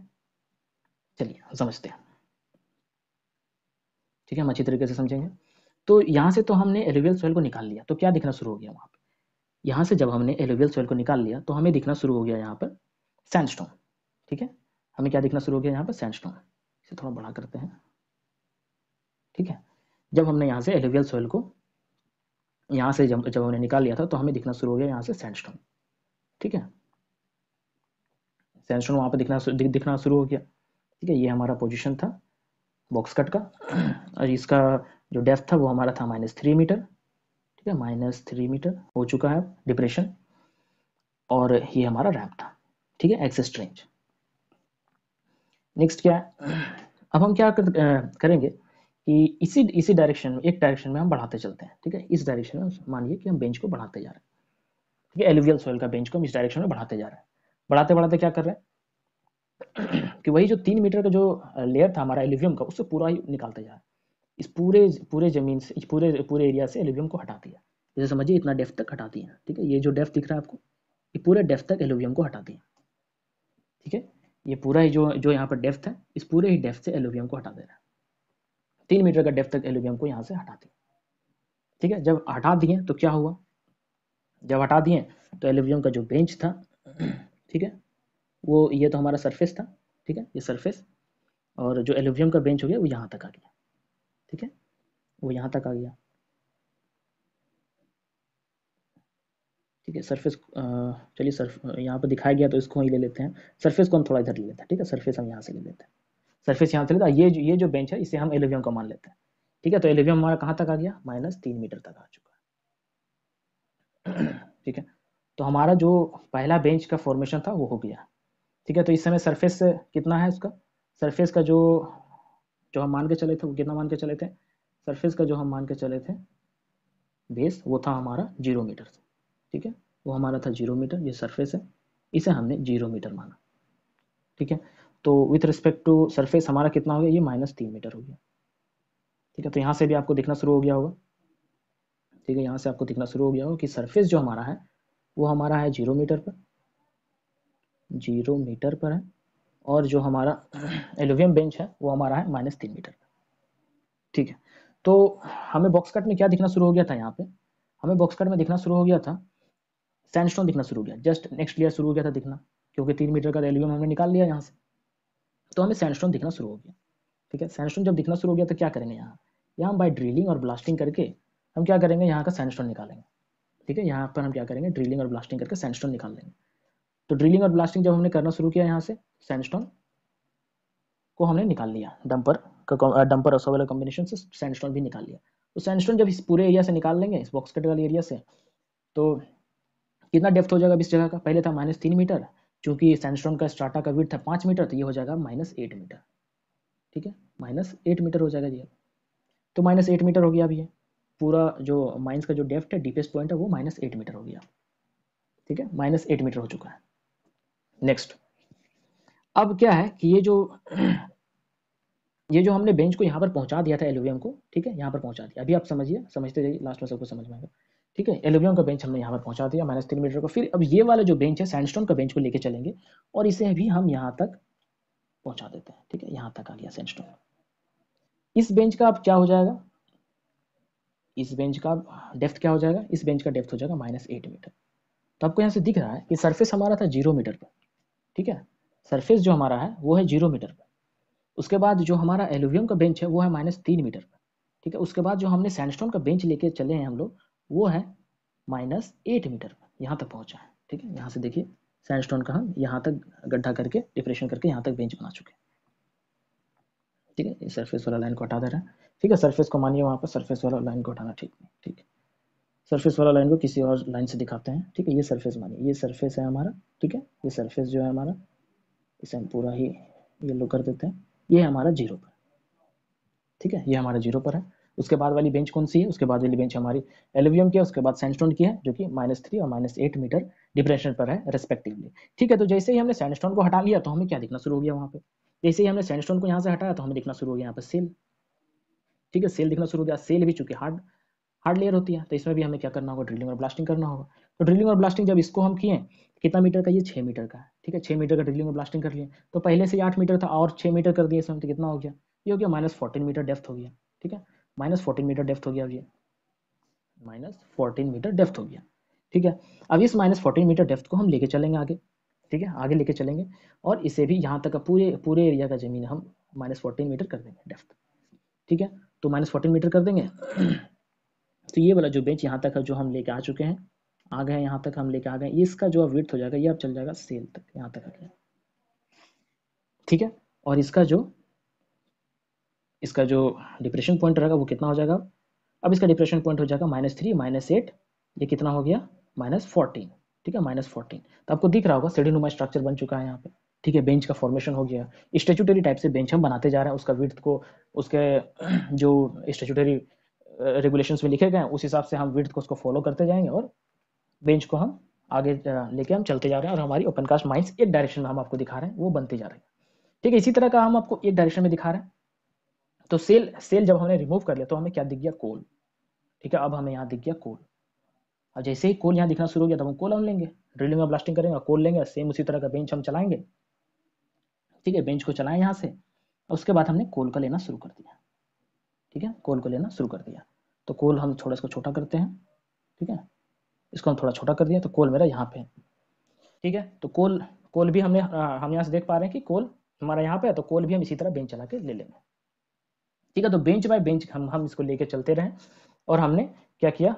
चलिए हम समझते हैं ठीक है हम अच्छी तरीके से समझेंगे तो यहाँ से तो हमने एलोवियल सोयल को निकाल लिया तो क्या दिखना शुरू हो गया वहाँ पर यहाँ से जब हमने एलोवियल सोयल को निकाल लिया तो हमें दिखना शुरू हो गया यहाँ पर सैंडस्टोन ठीक है हमें क्या दिखना शुरू हो गया यहाँ पर सैंडस्टोन इसे थोड़ा बड़ा करते हैं ठीक है जब हमने यहाँ से एलिवियल सोयल को यहाँ से जब जब हमने निकाल लिया था तो हमें दिखना शुरू हो गया यहाँ से सैंडस्टोन ठीक है सैंडस्टोन वहाँ पर दिखना दिख, दिखना शुरू हो गया ठीक है ये हमारा पोजिशन था बॉक्स कट का और इसका जो डेप्थ था वो हमारा था माइनस थ्री मीटर ठीक है माइनस थ्री मीटर हो चुका है डिप्रेशन और ये हमारा रैप था ठीक है एक्सेस ट्रेंज नेक्स्ट क्या है अब हम क्या कर, करेंगे कि इसी इसी डायरेक्शन में एक डायरेक्शन में हम बढ़ाते चलते हैं ठीक है इस डायरेक्शन में मानिए कि हम बेंच को बढ़ाते जा रहे हैं ठीक है एलुवियल सॉइल का बेंच को हम इस डायरेक्शन में बढ़ाते जा रहे हैं बढ़ाते बढ़ाते क्या कर रहे हैं कि वही जो तीन मीटर का जो लेयर था हमारा एलिवियम का उससे पूरा ही निकालते जा रहा है इस पूरे पूरे जमीन से इस पूरे पूरे एरिया से एल्यूवियम को हटा दिया जैसे समझिए इतना डेफ तक हटाती है ठीक है ये जो डेफ्थ दिख रहा है आपको ये पूरे डेफ तक एलुवियम को हटाती है ठीक है ये पूरा ही जो जो यहाँ पर डेफ्थ है इस पूरे ही डेफ से एलोवियम को हटा दे रहा है तीन मीटर का डेप्थ तक एल्यूमियम को यहाँ से हटा दिया ठीक है जब हटा दिए तो क्या हुआ जब हटा दिए तो एल्यूमियम का जो बेंच था ठीक है वो ये तो हमारा सरफेस था ठीक है ये सरफेस और जो एल्यूमियम का बेंच हो गया वो यहाँ तक आ गया ठीक है वो यहाँ तक आ गया ठीक है सरफेस चलिए सर्फ यहाँ पर दिखाया गया तो इसको ही ले लेते हैं सरफेस को हम थोड़ा इधर ले लेते हैं ठीक है सरफेस हम यहाँ से ले लेते हैं सरफेस यहाँ चलेगा तो ये जो ये जो बेंच है इसे हम एलिवियम का मान लेते हैं ठीक है तो एलिवियम हमारा कहाँ तक आ गया माइनस तीन मीटर तक आ चुका है ठीक है तो हमारा जो पहला बेंच का फॉर्मेशन था वो हो गया ठीक है तो इस समय सरफेस कितना है उसका सरफेस का जो जो हम मान के चले थे वो कितना मान के चले थे सरफेस का जो हम मान के चले थे बेस वो था हमारा जीरो मीटर ठीक है वो हमारा था जीरो मीटर ये सरफेस है इसे हमने जीरो मीटर माना ठीक है तो विथ रिस्पेक्ट टू सरफेस हमारा कितना हो गया ये माइनस तीन मीटर हो गया ठीक है तो यहाँ से भी आपको दिखना शुरू हो गया होगा ठीक है यहाँ से आपको दिखना शुरू हो गया होगा कि सरफेस जो हमारा है वो हमारा है जीरो मीटर पर जीरो मीटर पर है और जो हमारा एलोवियम बेंच है वो हमारा है माइनस तीन मीटर पर ठीक है तो हमें बॉक्स कट में क्या दिखना शुरू हो गया था यहाँ पे हमें बॉक्स कट में दिखना शुरू हो गया था सैंडस्टोन दिखना शुरू हो गया जस्ट नेक्स्ट लेयर शुरू हो गया था दिखना क्योंकि तीन मीटर का एलोवियम हमने निकाल लिया यहाँ से तो हमें सैंडस्टोन दिखना शुरू हो गया ठीक है सैंडस्टोन जब दिखना शुरू हो गया तो क्या करेंगे यहाँ यहाँ बाय बाई ड्रिलिंग और ब्लास्टिंग करके हम क्या करेंगे यहाँ का सैंडस्टोन निकालेंगे ठीक है यहाँ पर हम क्या करेंगे ड्रिलिंग और ब्लास्टिंग करके सैंडस्टोन निकाल लेंगे तो ड्रिलिंग और ब्लास्टिंग जब हमने करना शुरू किया यहाँ से सैंडस्टोन को हमने निकाल लिया डंपर का डंपर और सोवेलर कॉम्बिनेशन से सैंडस्टोन भी निकाल लिया तो सैंडस्टोन जब इस पूरे एरिया से निकाल लेंगे इस बॉक्स कट वाले एरिया से तो कितना डेप्थ हो जाएगा इस जगह का पहले था माइनस तीन मीटर चूंकि सैंडस्टोन का स्ट्राटा का वीट है पाँच मीटर तो ये हो जाएगा माइनस एट मीटर ठीक है माइनस एट मीटर हो जाएगा ये तो माइनस एट मीटर हो गया अभी ये पूरा जो माइंस का जो डेफ्ट है डीपेस्ट पॉइंट है वो माइनस एट मीटर हो गया ठीक है माइनस एट मीटर हो चुका है नेक्स्ट अब क्या है कि ये जो ये जो हमने बेंच को यहाँ पर पहुँचा दिया था एलुवियम को ठीक है यहाँ पर पहुँचा दिया अभी आप समझिए समझते जाइए लास्ट में सबको समझ में आएगा ठीक है एलोवियम का बेंच हमने यहाँ पर पहुँचा दिया माइनस तीन मीटर को फिर अब ये वाला जो बेंच है सैंडस्टोन का बेंच को लेके चलेंगे और इसे भी हम यहाँ तक पहुँचा देते हैं ठीक है यहाँ तक आ गया सैंडस्टोन इस बेंच का अब क्या हो जाएगा इस बेंच का डेप्थ क्या हो जाएगा इस बेंच का डेप्थ हो जाएगा माइनस एट मीटर तो आपको यहाँ से दिख रहा है कि सरफेस हमारा था जीरो मीटर पर ठीक है सरफेस जो हमारा है वो है जीरो मीटर पर उसके बाद जो हमारा एलुवियम का बेंच है वो है माइनस तीन मीटर पर ठीक है उसके बाद जो हमने सैंडस्टोन का बेंच लेके चले हैं हम लोग वो है माइनस एट मीटर यहाँ तक पहुँचा है ठीक है यहाँ से देखिए सैंडस्टोन का हम यहाँ तक गड्ढा करके डिप्रेशन करके यहाँ तक बेंच बना चुके हैं ठीक है ये सरफेस वाला लाइन को हटा दे रहा है ठीक है सरफेस को मानिए वहाँ पर सरफेस वाला लाइन को हटाना ठीक है ठीक है सरफेस वाला लाइन को किसी और लाइन से दिखाते हैं ठीक है ये सरफेस मानिए ये सरफेस है हमारा ठीक है ये सरफेस जो है हमारा इसे हम पूरा ही येलो कर देते हैं ये हमारा जीरो पर ठीक है ये हमारा जीरो पर है उसके बाद वाली बेंच कौन सी है उसके बाद वाली बेंच हमारी एलुवियम की है उसके बाद सैंडस्टोन की है जो कि माइनस थ्री और माइनस एट मीटर डिप्रेशन पर है रेस्पेक्टिवली ठीक है तो जैसे ही हमने सैंडस्टोन को हटा लिया तो हमें क्या दिखना शुरू हो गया वहाँ पे जैसे ही हमने सैंडस्टोन को यहाँ से हटाया तो हमें दिखना शुरू हो गया यहाँ पर सेल ठीक है सेल दिखना शुरू हो गया सेल भी चूंकि हार्ड हार्ड लेयर होती है तो इसमें भी हमें क्या करना होगा ड्रिलिंग और ब्लास्टिंग करना होगा तो ड्रिलिंग और ब्लास्टिंग जब इसको हम किए कितना मीटर का ये छः मीटर का ठीक है छः मीटर का ड्रिलिंग और ब्लास्टिंग कर लिए तो पहले से आठ मीटर था और छः मीटर कर दिए इसमें तो कितना हो गया ये हो गया माइनस फोर्टीन मीटर डेफ्थ हो गया ठीक है माइनस फोर्टीन मीटर डेफ्थ हो गया अब ये माइनस फोर्टीन मीटर डेफ्थ हो गया ठीक है अब इस माइनस फोर्टीन मीटर डेफ्थ को हम लेके चलेंगे आगे ठीक है आगे लेके चलेंगे और इसे भी यहाँ तक पूरे पूरे एरिया का ज़मीन हम माइनस फोर्टीन मीटर कर देंगे डेफ्थ ठीक है तो माइनस फोर्टीन मीटर कर देंगे तो ये वाला जो बेंच यहाँ तक जो हम लेके आ चुके हैं आ गए यहाँ तक हम लेके आ गए इसका जो अब विथ हो जाएगा ये अब चल जाएगा सेल तक यहाँ तक आ गया ठीक है और इसका जो इसका जो डिप्रेशन पॉइंट रहेगा वो कितना हो जाएगा अब इसका डिप्रेशन पॉइंट हो जाएगा माइनस थ्री माइनस एट ये कितना हो गया माइनस फोर्टीन ठीक है माइनस फोर्टीन तो आपको दिख रहा होगा सीढ़ी नुमा स्ट्रक्चर बन चुका है यहाँ पे ठीक है बेंच का फॉर्मेशन हो गया स्टेचुटरी टाइप से बेंच हम बनाते जा रहे हैं उसका विर्थ को उसके जो स्टेचुटरी रेगुलेशन uh, में लिखे गए हैं उस हिसाब से हम विर्थ को उसको फॉलो करते जाएंगे और बेंच को हम आगे uh, लेके हम चलते जा रहे हैं और हमारी ओपन कास्ट माइंस एक डायरेक्शन में हम आपको दिखा रहे हैं वो बनते जा रहे हैं ठीक है इसी तरह का हम आपको एक डायरेक्शन में दिखा रहे हैं तो सेल सेल जब हमने रिमूव कर लिया तो हमें क्या दिख गया कोल ठीक है अब हमें यहाँ दिख गया कोल और जैसे ही कोल यहाँ दिखना शुरू हो गया तो हम कोल हम लेंगे ड्रिलिंग में ब्लास्टिंग करेंगे कोल लेंगे सेम उसी तरह का बेंच हम चलाएंगे ठीक है बेंच को चलाएं यहाँ से उसके बाद हमने कोल का लेना शुरू कर दिया ठीक है कोल को लेना शुरू कर दिया तो कोल हम थोड़ा इसको छोटा करते हैं ठीक है इसको हम थोड़ा छोटा कर दिया तो कोल मेरा यहाँ पे ठीक है तो कोल कोल भी हमने हम यहाँ से देख पा रहे हैं कि कोल हमारा यहाँ पे है तो कोल भी हम इसी तरह बेंच चला के ले लेंगे ठीक है तो बेंच बाय बेंच हम हम इसको लेके चलते रहे और हमने क्या किया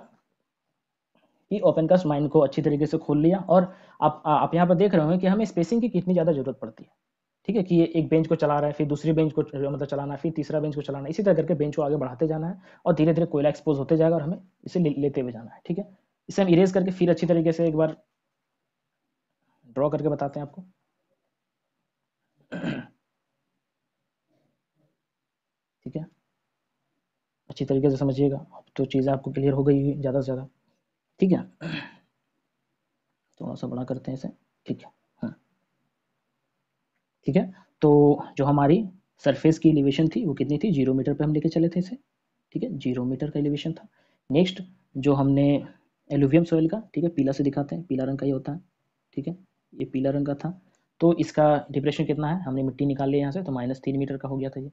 कि ओपन कास्ट माइंड को अच्छी तरीके से खोल लिया और आप आप यहाँ पर देख रहे होंगे कि हमें स्पेसिंग की कितनी ज़्यादा जरूरत पड़ती है ठीक है कि ये एक बेंच को चला रहा है फिर दूसरी बेंच को मतलब चलाना फिर तीसरा बेंच को चलाना इसी तरह करके बेंच को आगे बढ़ाते जाना है और धीरे धीरे कोयला एक्सपोज होते जाएगा और हमें इसे ले, लेते हुए जाना है ठीक है इसे हम इरेज करके फिर अच्छी तरीके से एक बार ड्रॉ करके बताते हैं आपको अच्छी तरीके से समझिएगा अब तो चीज़ें आपको क्लियर हो गई ज़्यादा से ज़्यादा ठीक है तो थोड़ा सा बड़ा करते हैं इसे ठीक है हाँ ठीक है तो जो हमारी सरफेस की एलिवेशन थी वो कितनी थी जीरो मीटर पे हम लेके चले थे इसे ठीक है जीरो मीटर का एलिवेशन था नेक्स्ट जो हमने एलुवियम सोयल का ठीक है पीला से दिखाते हैं पीला रंग का ये होता है ठीक है ये पीला रंग का था तो इसका डिप्रेशन कितना है हमने मिट्टी निकाल लिया यहाँ से तो माइनस तीन मीटर का हो गया था ये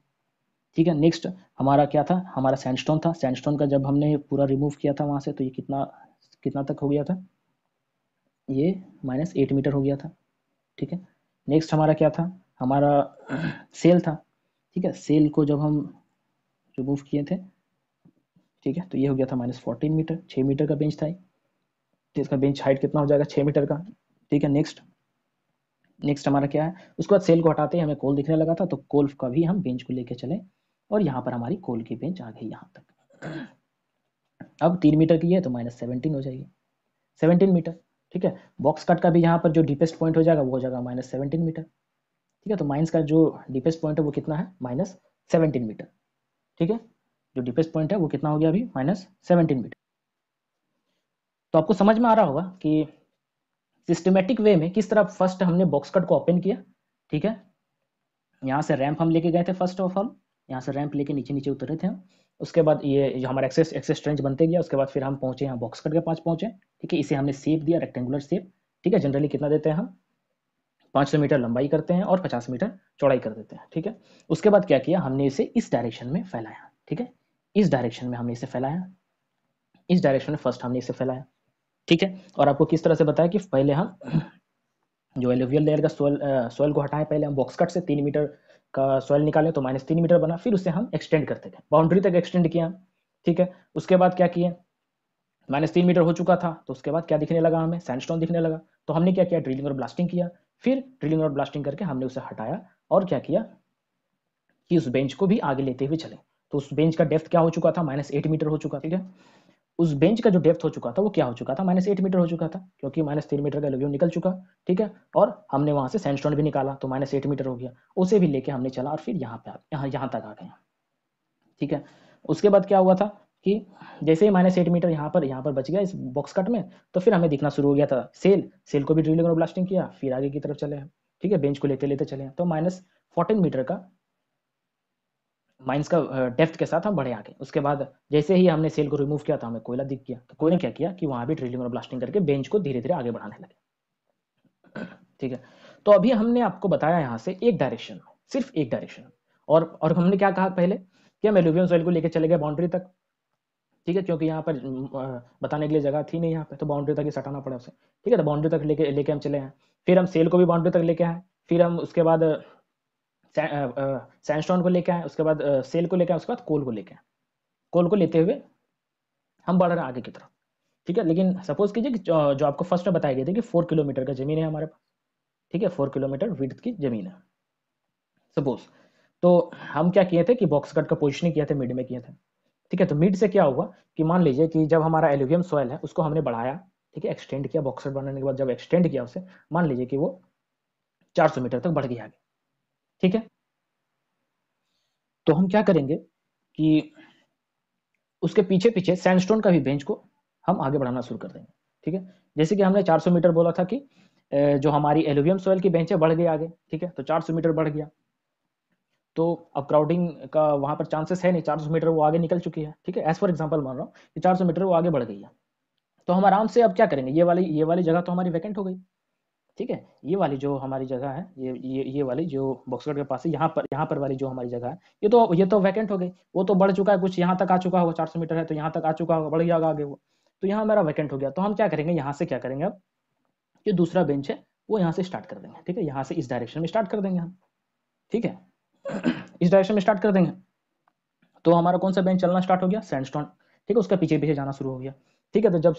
ठीक है नेक्स्ट हमारा क्या था हमारा सैंडस्टोन था सैंडस्टोन का जब हमने पूरा रिमूव किया था वहाँ से तो ये कितना कितना तक हो गया था ये माइनस एट मीटर हो गया था ठीक है नेक्स्ट हमारा क्या था हमारा सेल था ठीक है सेल को जब हम रिमूव किए थे ठीक है तो ये हो गया था माइनस फोर्टीन मीटर छः मीटर का बेंच था तो इसका बेंच हाइट कितना हो जाएगा छः मीटर का ठीक है नेक्स्ट नेक्स्ट हमारा क्या है उसके बाद सेल को हटाते ही हमें कोल दिखने लगा था तो कोल्फ का भी हम बेंच को लेके चले और यहाँ पर हमारी कोल की बेंच आ गई यहाँ तक अब तीन मीटर की है तो माइनस सेवनटीन हो जाएगी सेवनटीन मीटर ठीक है बॉक्स कट का भी यहाँ पर जो डीपेस्ट पॉइंट हो जाएगा वो हो जाएगा माइनस सेवनटीन मीटर ठीक है तो माइनस का जो डीपेस्ट पॉइंट है वो कितना है माइनस सेवनटीन मीटर ठीक है जो डीपेस्ट पॉइंट है वो कितना हो गया अभी माइनस सेवनटीन मीटर तो आपको समझ में आ रहा होगा कि सिस्टमेटिक वे में किस तरह फर्स्ट हमने बॉक्स कट को ओपन किया ठीक है यहाँ से रैम्प हम लेके गए थे फर्स्ट ऑफ ऑल यहाँ से रैंप लेके नीचे नीचे उतरे थे उसके बाद ये जो हमारा एक्सेस एक्सेस ट्रेंच बनते गया उसके बाद फिर हम पहुंचे यहाँ बॉक्स कट के पास पहुंचे ठीक है इसे हमने सेप दिया रेक्टेंगुलर सेप ठीक है जनरली कितना देते हैं हम पाँच सौ मीटर लंबाई करते हैं और पचास मीटर चौड़ाई कर देते हैं ठीक है उसके बाद क्या किया हमने इसे इस डायरेक्शन में फैलाया ठीक है इस डायरेक्शन में हमने इसे फैलाया इस डायरेक्शन में फर्स्ट हमने इसे फैलाया ठीक है और आपको किस तरह से बताया कि पहले हम जो एलोवियल लेयर का सोयल सोयल को हटाएं पहले हम बॉक्स कट से तीन मीटर का सॉइल निकाले तो माइनस तीन मीटर बना फिर उसे हम एक्सटेंड करते गए बाउंड्री तक एक्सटेंड किया ठीक है उसके बाद क्या किए माइनस तीन मीटर हो चुका था तो उसके बाद क्या दिखने लगा हमें सैंडस्टोन दिखने लगा तो हमने क्या किया ड्रिलिंग और ब्लास्टिंग किया फिर ड्रिलिंग और ब्लास्टिंग करके हमने उसे हटाया और क्या किया कि उस बेंच को भी आगे लेते हुए चले तो उस बेंच का डेप्थ क्या हो चुका था माइनस एट मीटर हो चुका ठीक है उस बेंच का जो डेप्थ हो चुका था वो क्या हो चुका था माइनस एट मीटर हो चुका था क्योंकि माइनस तीन मीटर का एल्यूवियम निकल चुका ठीक है और हमने वहां से सैंडस्टोन भी निकाला तो माइनस एट मीटर हो गया उसे भी लेके हमने चला और फिर यहाँ पे यहाँ यहाँ तक आ गए ठीक है उसके बाद क्या हुआ था कि जैसे ही माइनस एट मीटर यहाँ पर यहाँ पर बच गया इस बॉक्स कट में तो फिर हमें दिखना शुरू हो गया था सेल सेल को भी ड्रिलिंग और ब्लास्टिंग किया फिर आगे की तरफ चले ठीक है बेंच को लेते लेते चले तो माइनस फोर्टीन मीटर का माइंस का डेप्थ के साथ हम बढ़े आगे उसके बाद जैसे ही हमने सेल को रिमूव किया था तो हमें कोयला दिख गया तो कोयला क्या किया कि वहां भी ड्रिलिंग और ब्लास्टिंग करके बेंच को धीरे धीरे आगे बढ़ाने लगे ठीक है तो अभी हमने आपको बताया यहाँ से एक डायरेक्शन में सिर्फ एक डायरेक्शन और और हमने क्या कहा पहले कि हम एलुवियन सॉइल को लेकर चले गए बाउंड्री तक ठीक है क्योंकि यहाँ पर बताने के लिए जगह थी नहीं यहाँ पे तो बाउंड्री तक ही सटाना पड़ा उसे ठीक है तो बाउंड्री तक लेके लेके हम चले आए फिर हम सेल को भी बाउंड्री तक लेके आए फिर हम उसके बाद सैंडस्टोन को लेकर आए उसके बाद सेल को लेकर आए उसके बाद कोल को लेकर आए कोल को लेते हुए हम बढ़ रहे हैं आगे की तरफ ठीक है लेकिन सपोज कीजिए कि जो आपको फर्स्ट में बताया गया था कि फोर किलोमीटर का जमीन है हमारे पास ठीक है फोर किलोमीटर विथ की जमीन है सपोज तो हम क्या किए थे कि बॉक्स कट का पोजिशनिंग किया थे मिड में किए थे ठीक है तो मिड से क्या हुआ कि मान लीजिए कि जब हमारा एल्यूवियम सॉयल है उसको हमने बढ़ाया ठीक है एक्सटेंड किया बॉक्सर बनाने के बाद जब एक्सटेंड किया उसे मान लीजिए कि वो 400 मीटर तक बढ़ गया आगे ठीक है तो हम क्या करेंगे कि उसके पीछे पीछे सैंडस्टोन का भी बेंच को हम आगे बढ़ाना शुरू कर देंगे ठीक है जैसे कि हमने 400 मीटर बोला था कि जो हमारी एलुवियम सोयल की बेंचें बढ़ गई आगे ठीक है तो 400 मीटर बढ़ गया तो अब क्राउडिंग का वहां पर चांसेस है नहीं 400 मीटर वो आगे निकल चुकी है ठीक है एज फॉर एग्जाम्पल मान रहा हूँ कि 400 मीटर वो आगे बढ़ गई है तो हम आराम से अब क्या करेंगे ये वाली ये वाली जगह तो हमारी वैकेंट हो गई ठीक है ये वाली जो हमारी जगह है ये ये ये वाली जो बॉक्सकट के पास है यहाँ पर यहाँ पर वाली जो हमारी जगह है ये तो ये तो वैकेंट हो गई वो तो बढ़ चुका है कुछ यहाँ तक आ चुका होगा चार सौ मीटर है तो यहाँ तक आ चुका होगा बढ़ गया होगा आगे वो तो यहाँ हमारा वैकेंट हो गया तो हम क्या करेंगे यहाँ से क्या करेंगे अब जो दूसरा बेंच है वो यहाँ से स्टार्ट कर देंगे ठीक है यहाँ से इस डायरेक्शन में स्टार्ट कर देंगे हम ठीक है इस डायरेक्शन में स्टार्ट कर देंगे तो हमारा कौन सा बेंच चलना स्टार्ट हो गया सैंडस्टोन ठीक है उसका पीछे पीछे जाना शुरू हो गया ठीक है तो जब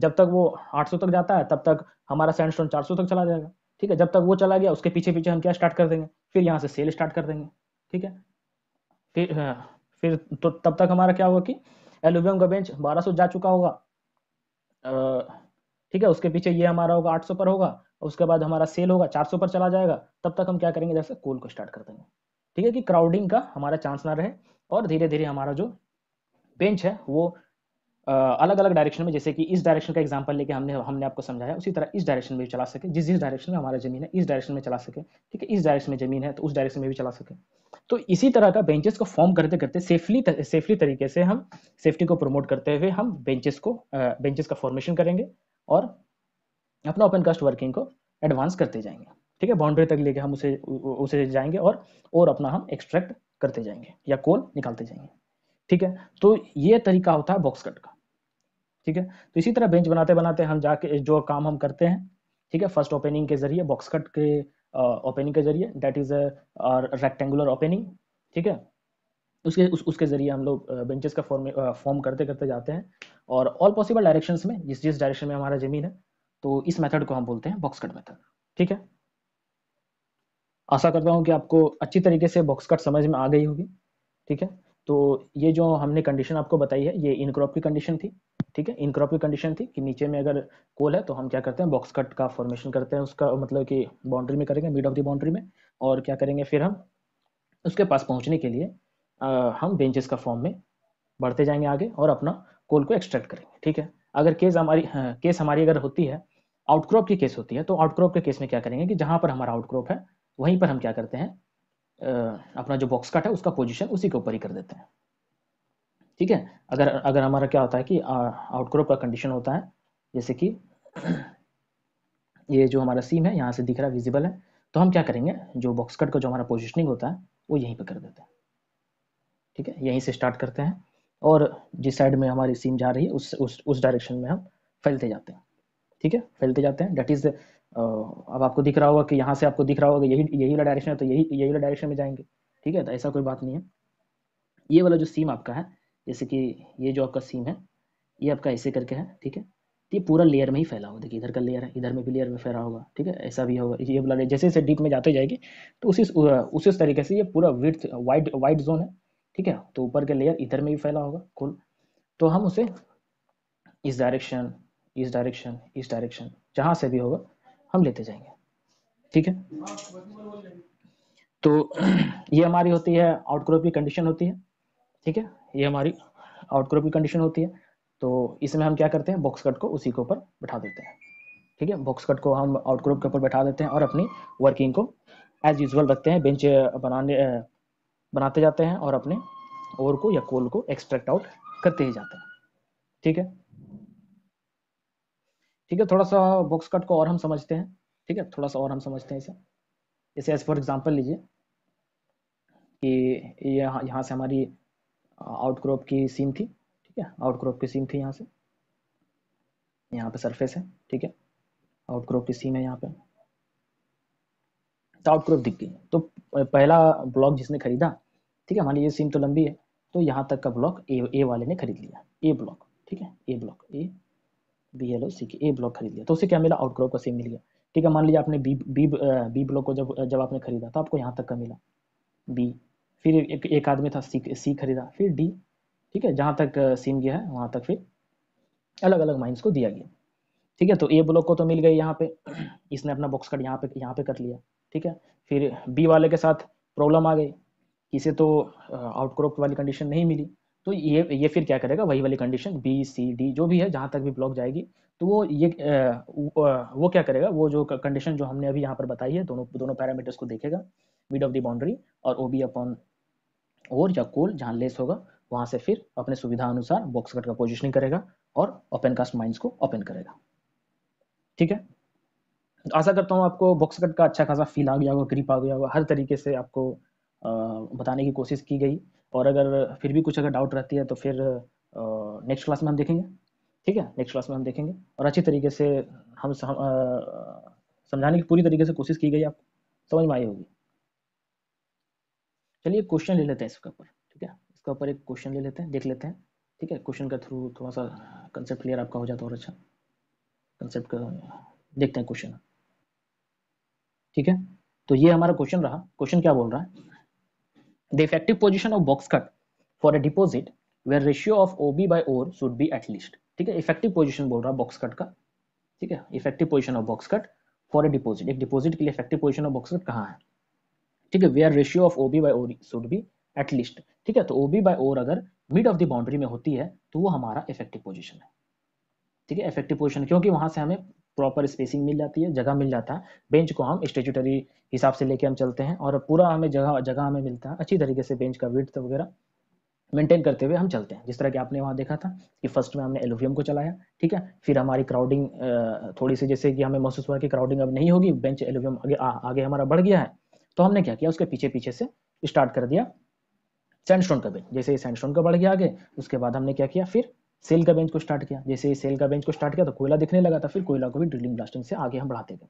जब तक वो 800 तक जाता है तब तक हमारा सैंडस्टोन 400 तक चला जाएगा ठीक है जब तक वो चला गया उसके पीछे पीछे हम क्या स्टार्ट कर देंगे फिर यहाँ से सेल स्टार्ट कर देंगे ठीक है फिर हाँ, फिर तो तब तक हमारा क्या होगा कि एल्यूमिनियम का बेंच 1200 जा चुका होगा ठीक है उसके पीछे ये हमारा होगा 800 पर होगा उसके बाद हमारा सेल होगा 400 पर चला जाएगा तब तक हम क्या करेंगे जैसे कोल को स्टार्ट कर देंगे ठीक है कि क्राउडिंग का हमारा चांस ना रहे और धीरे धीरे हमारा जो बेंच है वो अलग अलग डायरेक्शन में जैसे कि इस डायरेक्शन का एग्जाम्पल लेके हमने हमने आपको समझाया उसी तरह इस डायरेक्शन में भी चला सके जिस जिस डायरेक्शन में हमारा जमीन है इस डायरेक्शन में चला सके ठीक है इस डायरेक्शन में जमीन है तो उस डायरेक्शन में भी चला सके तो इसी तरह का बेंचेस को फॉर्म करते करते सेफली सेफली तरीके से हम सेफ्टी को प्रमोट करते हुए हम बेंचेस को बेंचेस का फॉर्मेशन करेंगे और अपना ओपन कास्ट वर्किंग को एडवांस करते जाएंगे ठीक है बाउंड्री तक लेके हम उसे उसे जाएंगे और और अपना हम एक्सट्रैक्ट करते जाएंगे या कोल निकालते जाएंगे ठीक है तो ये तरीका होता है बॉक्स कट का ठीक है तो इसी तरह बेंच बनाते बनाते हम जाके जो काम हम करते हैं ठीक है फर्स्ट ओपनिंग के जरिए बॉक्स कट के ओपनिंग के जरिए that is uh rectangular opening ठीक है उसके उस, उसके जरिए हम लोग बेंचेस का फॉर्म फॉर्म करते करते जाते हैं और ऑल पॉसिबल डायरेक्शंस में जिस जिस डायरेक्शन में हमारा जमीन है तो इस मेथड को हम बोलते हैं बॉक्स कट मेथड ठीक है आशा करता हूँ कि आपको अच्छी तरीके से बॉक्स कट समझ में आ गई होगी ठीक है तो ये जो हमने कंडीशन आपको बताई है ये इनक्रॉप की कंडीशन थी ठीक है इनक्रॉप की कंडीशन थी कि नीचे में अगर कोल है तो हम क्या करते हैं बॉक्स कट का फॉर्मेशन करते हैं उसका मतलब कि बाउंड्री में करेंगे मिड ऑफ दी बाउंड्री में और क्या करेंगे फिर हम उसके पास पहुँचने के लिए आ, हम बेंचेस का फॉर्म में बढ़ते जाएंगे आगे और अपना कोल को एक्सट्रैक्ट करेंगे ठीक है अगर केस हमारी केस हाँ, हमारी अगर होती है आउटक्रॉप की केस होती है तो आउटक्रॉप के केस में क्या करेंगे कि जहाँ पर हमारा आउटक्रॉप है वहीं पर हम क्या करते हैं अपना जो बॉक्स कट है उसका पोजिशन उसी के ऊपर ही कर देते हैं ठीक है अगर अगर हमारा क्या होता है कि आउटक्रॉप का कंडीशन होता है जैसे कि ये जो हमारा सीम है यहाँ से दिख रहा है विजिबल है तो हम क्या करेंगे जो बॉक्स कट का जो हमारा पोजिशनिंग होता है वो यहीं पर कर देते हैं ठीक है यहीं से स्टार्ट करते हैं और जिस साइड में हमारी सीम जा रही है उस उस उस डायरेक्शन में हम फैलते जाते हैं ठीक है फैलते जाते हैं डेट इज़ अब आपको दिख रहा होगा कि यहाँ से आपको दिख रहा होगा यही यही वाला डायरेक्शन है तो यही यही वाला डायरेक्शन में जाएंगे ठीक है तो ऐसा कोई बात नहीं है ये वाला जो सीम आपका है जैसे कि ये जो आपका सीम है ये आपका ऐसे करके है ठीक है तो ये पूरा लेयर में ही फैला हुआ देखिए इधर का लेयर है इधर में भी लेयर में फैला होगा ठीक है ऐसा भी होगा ये वाला जैसे जैसे डीप में जाते जाएगी तो उसी उसी तरीके से ये पूरा विथ वाइड वाइड जोन है ठीक है तो ऊपर का लेयर इधर में भी फैला होगा कुल तो हम उसे इस डायरेक्शन इस डायरेक्शन इस डायरेक्शन जहाँ से भी होगा हम लेते जाएंगे ठीक है तो ये हमारी होती है आउटक्रॉप की कंडीशन होती है ठीक है ये हमारी आउटक्रॉप की कंडीशन होती है तो इसमें हम क्या करते हैं बॉक्स कट को उसी के ऊपर बैठा देते हैं ठीक है बॉक्स कट को हम आउटक्रोप के ऊपर बैठा देते हैं और अपनी वर्किंग को एज यूजल रखते हैं बेंच बनाने बनाते जाते हैं और अपने ओर को या कोल को एक्सट्रैक्ट आउट करते ही जाते हैं ठीक है ठीक है थोड़ा सा बॉक्स कट को और हम समझते हैं ठीक है थोड़ा सा और हम समझते हैं इसे जैसे एज फॉर एग्जाम्पल लीजिए कि ये यहाँ से हमारी क्रॉप की सीम थी ठीक है क्रॉप की सीम थी यहाँ से यहाँ पे सरफेस है ठीक है क्रॉप की सीम है यहाँ पे तो क्रॉप दिख गई तो पहला ब्लॉक जिसने खरीदा ठीक है हमारी ये सीम तो लंबी है तो यहाँ तक का ब्लॉक ए ए वाले ने खरीद लिया ए ब्लॉक ठीक है A block A B L O C K A block खरीद लिया तो उसे क्या मिला आउटक्रॉप का सेम मिल गया ठीक है मान लीजिए आपने बी बी बी ब्लॉक को जब जब आपने खरीदा तो आपको यहाँ तक का मिला बी फिर एक एक आदमी था सी सी खरीदा फिर डी ठीक है जहाँ तक सीम गया है वहाँ तक फिर अलग अलग माइंस को दिया गया ठीक है तो ए ब्लॉक को तो मिल गई यहाँ पे इसने अपना बॉक्स कट यहाँ पे यहाँ पे कर लिया ठीक है फिर बी वाले के साथ प्रॉब्लम आ गई इसे तो आउटक्रॉप वाली कंडीशन नहीं मिली तो ये ये फिर क्या करेगा वही वाली कंडीशन बी सी डी जो भी है जहाँ तक भी ब्लॉक जाएगी तो वो ये वो क्या करेगा वो जो कंडीशन जो हमने अभी यहाँ पर बताई है दोनों दोनों पैरामीटर्स को देखेगा मिड ऑफ द बाउंड्री और ओ बी अपॉन और या कोल जहाँ लेस होगा वहाँ से फिर अपने सुविधा अनुसार बॉक्स कट का पोजिशनिंग करेगा और ओपन कास्ट माइंस को ओपन करेगा ठीक है आशा करता हूँ आपको बॉक्स कट का अच्छा खासा फील आ गया होगा ग्रिप आ गया होगा हर तरीके से आपको बताने की कोशिश की गई और अगर फिर भी कुछ अगर डाउट रहती है तो फिर नेक्स्ट क्लास में हम देखेंगे ठीक है नेक्स्ट क्लास में हम देखेंगे और अच्छी तरीके से हम समझाने की पूरी तरीके से कोशिश की गई आपको समझ में आई होगी चलिए क्वेश्चन ले लेते हैं इसके ऊपर ठीक है इसके ऊपर एक क्वेश्चन ले लेते हैं देख लेते हैं ठीक है क्वेश्चन का थ्रू थोड़ा सा कंसेप्ट क्लियर आपका हो जाता और अच्छा कंसेप्ट का देखते हैं क्वेश्चन ठीक है तो ये हमारा क्वेश्चन रहा क्वेश्चन क्या बोल रहा है The effective position of box cut for a deposit where ratio of OB by OR should be at least ठीक है इफेक्टिव पोजीशन बोल रहा है बॉक्स कट का ठीक है effective position of box cut for a deposit एक डिपॉजिट के लिए effective position of box cut कहाँ है ठीक है where ratio of OB by ore should be at least ठीक है तो ओबी बाय ओर अगर मिड ऑफ द बाउंड्री में होती है तो वो हमारा इफेक्टिव पोजीशन है ठीक है इफेक्टिव पोजिशन क्योंकि वहां से हमें प्रॉपर स्पेसिंग मिल जाती है जगह मिल जाता है बेंच को हम स्टेचुटरी हिसाब से लेके हम चलते हैं और पूरा हमें जगह जगह हमें मिलता है अच्छी तरीके से बेंच का वेट वगैरह मेंटेन करते हुए हम चलते हैं जिस तरह कि आपने वहाँ देखा था कि फर्स्ट में हमने एलोवियम को चलाया ठीक है फिर हमारी क्राउडिंग थोड़ी सी जैसे कि हमें महसूस हुआ कि क्राउडिंग अब नहीं होगी बेंच एलोवियम आगे आ, आगे हमारा बढ़ गया है तो हमने क्या किया उसके पीछे पीछे से स्टार्ट कर दिया सैंडस्टोन का बेंच जैसे सैंडस्टोन का बढ़ गया आगे उसके बाद हमने क्या किया फिर सेल का बेंच को स्टार्ट किया जैसे सेल का बेंच को स्टार्ट किया तो कोयला दिखने लगा था फिर कोयला को भी ड्रिलिंग ब्लास्टिंग से आगे हम बढ़ाते गए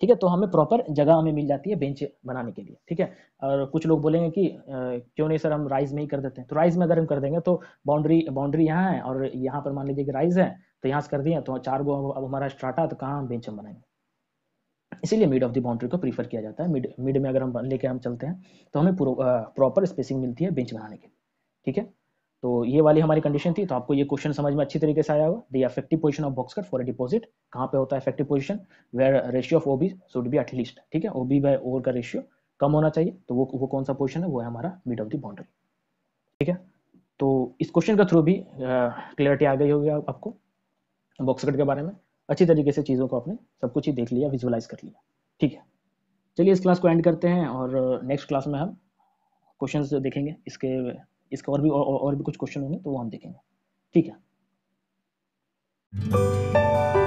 ठीक है तो हमें प्रॉपर जगह हमें मिल जाती है बेंच बनाने के लिए ठीक है और कुछ लोग बोलेंगे कि क्यों नहीं सर हम राइज में ही कर देते हैं तो राइज में अगर हम कर देंगे तो बाउंड्री बाउंड्री यहाँ है और यहाँ पर मान लीजिए कि राइज है तो यहाँ से कर दिए तो चार गो अब हमारा स्ट्राटा तो कहाँ बेंच हम बनाएंगे इसीलिए मिड ऑफ द बाउंड्री को प्रीफर किया जाता है मिड मिड में अगर हम लेके हम चलते हैं तो हमें प्रॉपर स्पेसिंग मिलती है बेंच बनाने के लिए ठीक है तो ये वाली हमारी कंडीशन थी तो आपको ये क्वेश्चन समझ में अच्छी तरीके से आया होगा the effective position of box cut for a deposit कहाँ पे होता है effective position where ratio of OB should be at least ठीक है ओबी बाय ओवर का रेशियो कम होना चाहिए तो वो वो कौन सा पोजीशन है वो है हमारा मिड ऑफ द बाउंड्री ठीक है तो इस क्वेश्चन के थ्रू भी क्लियरिटी आ गई होगी आपको बॉक्स कट के बारे में अच्छी तरीके से चीज़ों को आपने सब कुछ ही देख लिया विजुअलाइज कर लिया ठीक है चलिए इस क्लास को एंड करते हैं और नेक्स्ट क्लास में हम क्वेश्चन देखेंगे इसके इसका और भी और, और भी कुछ क्वेश्चन होंगे तो वो हम देखेंगे ठीक है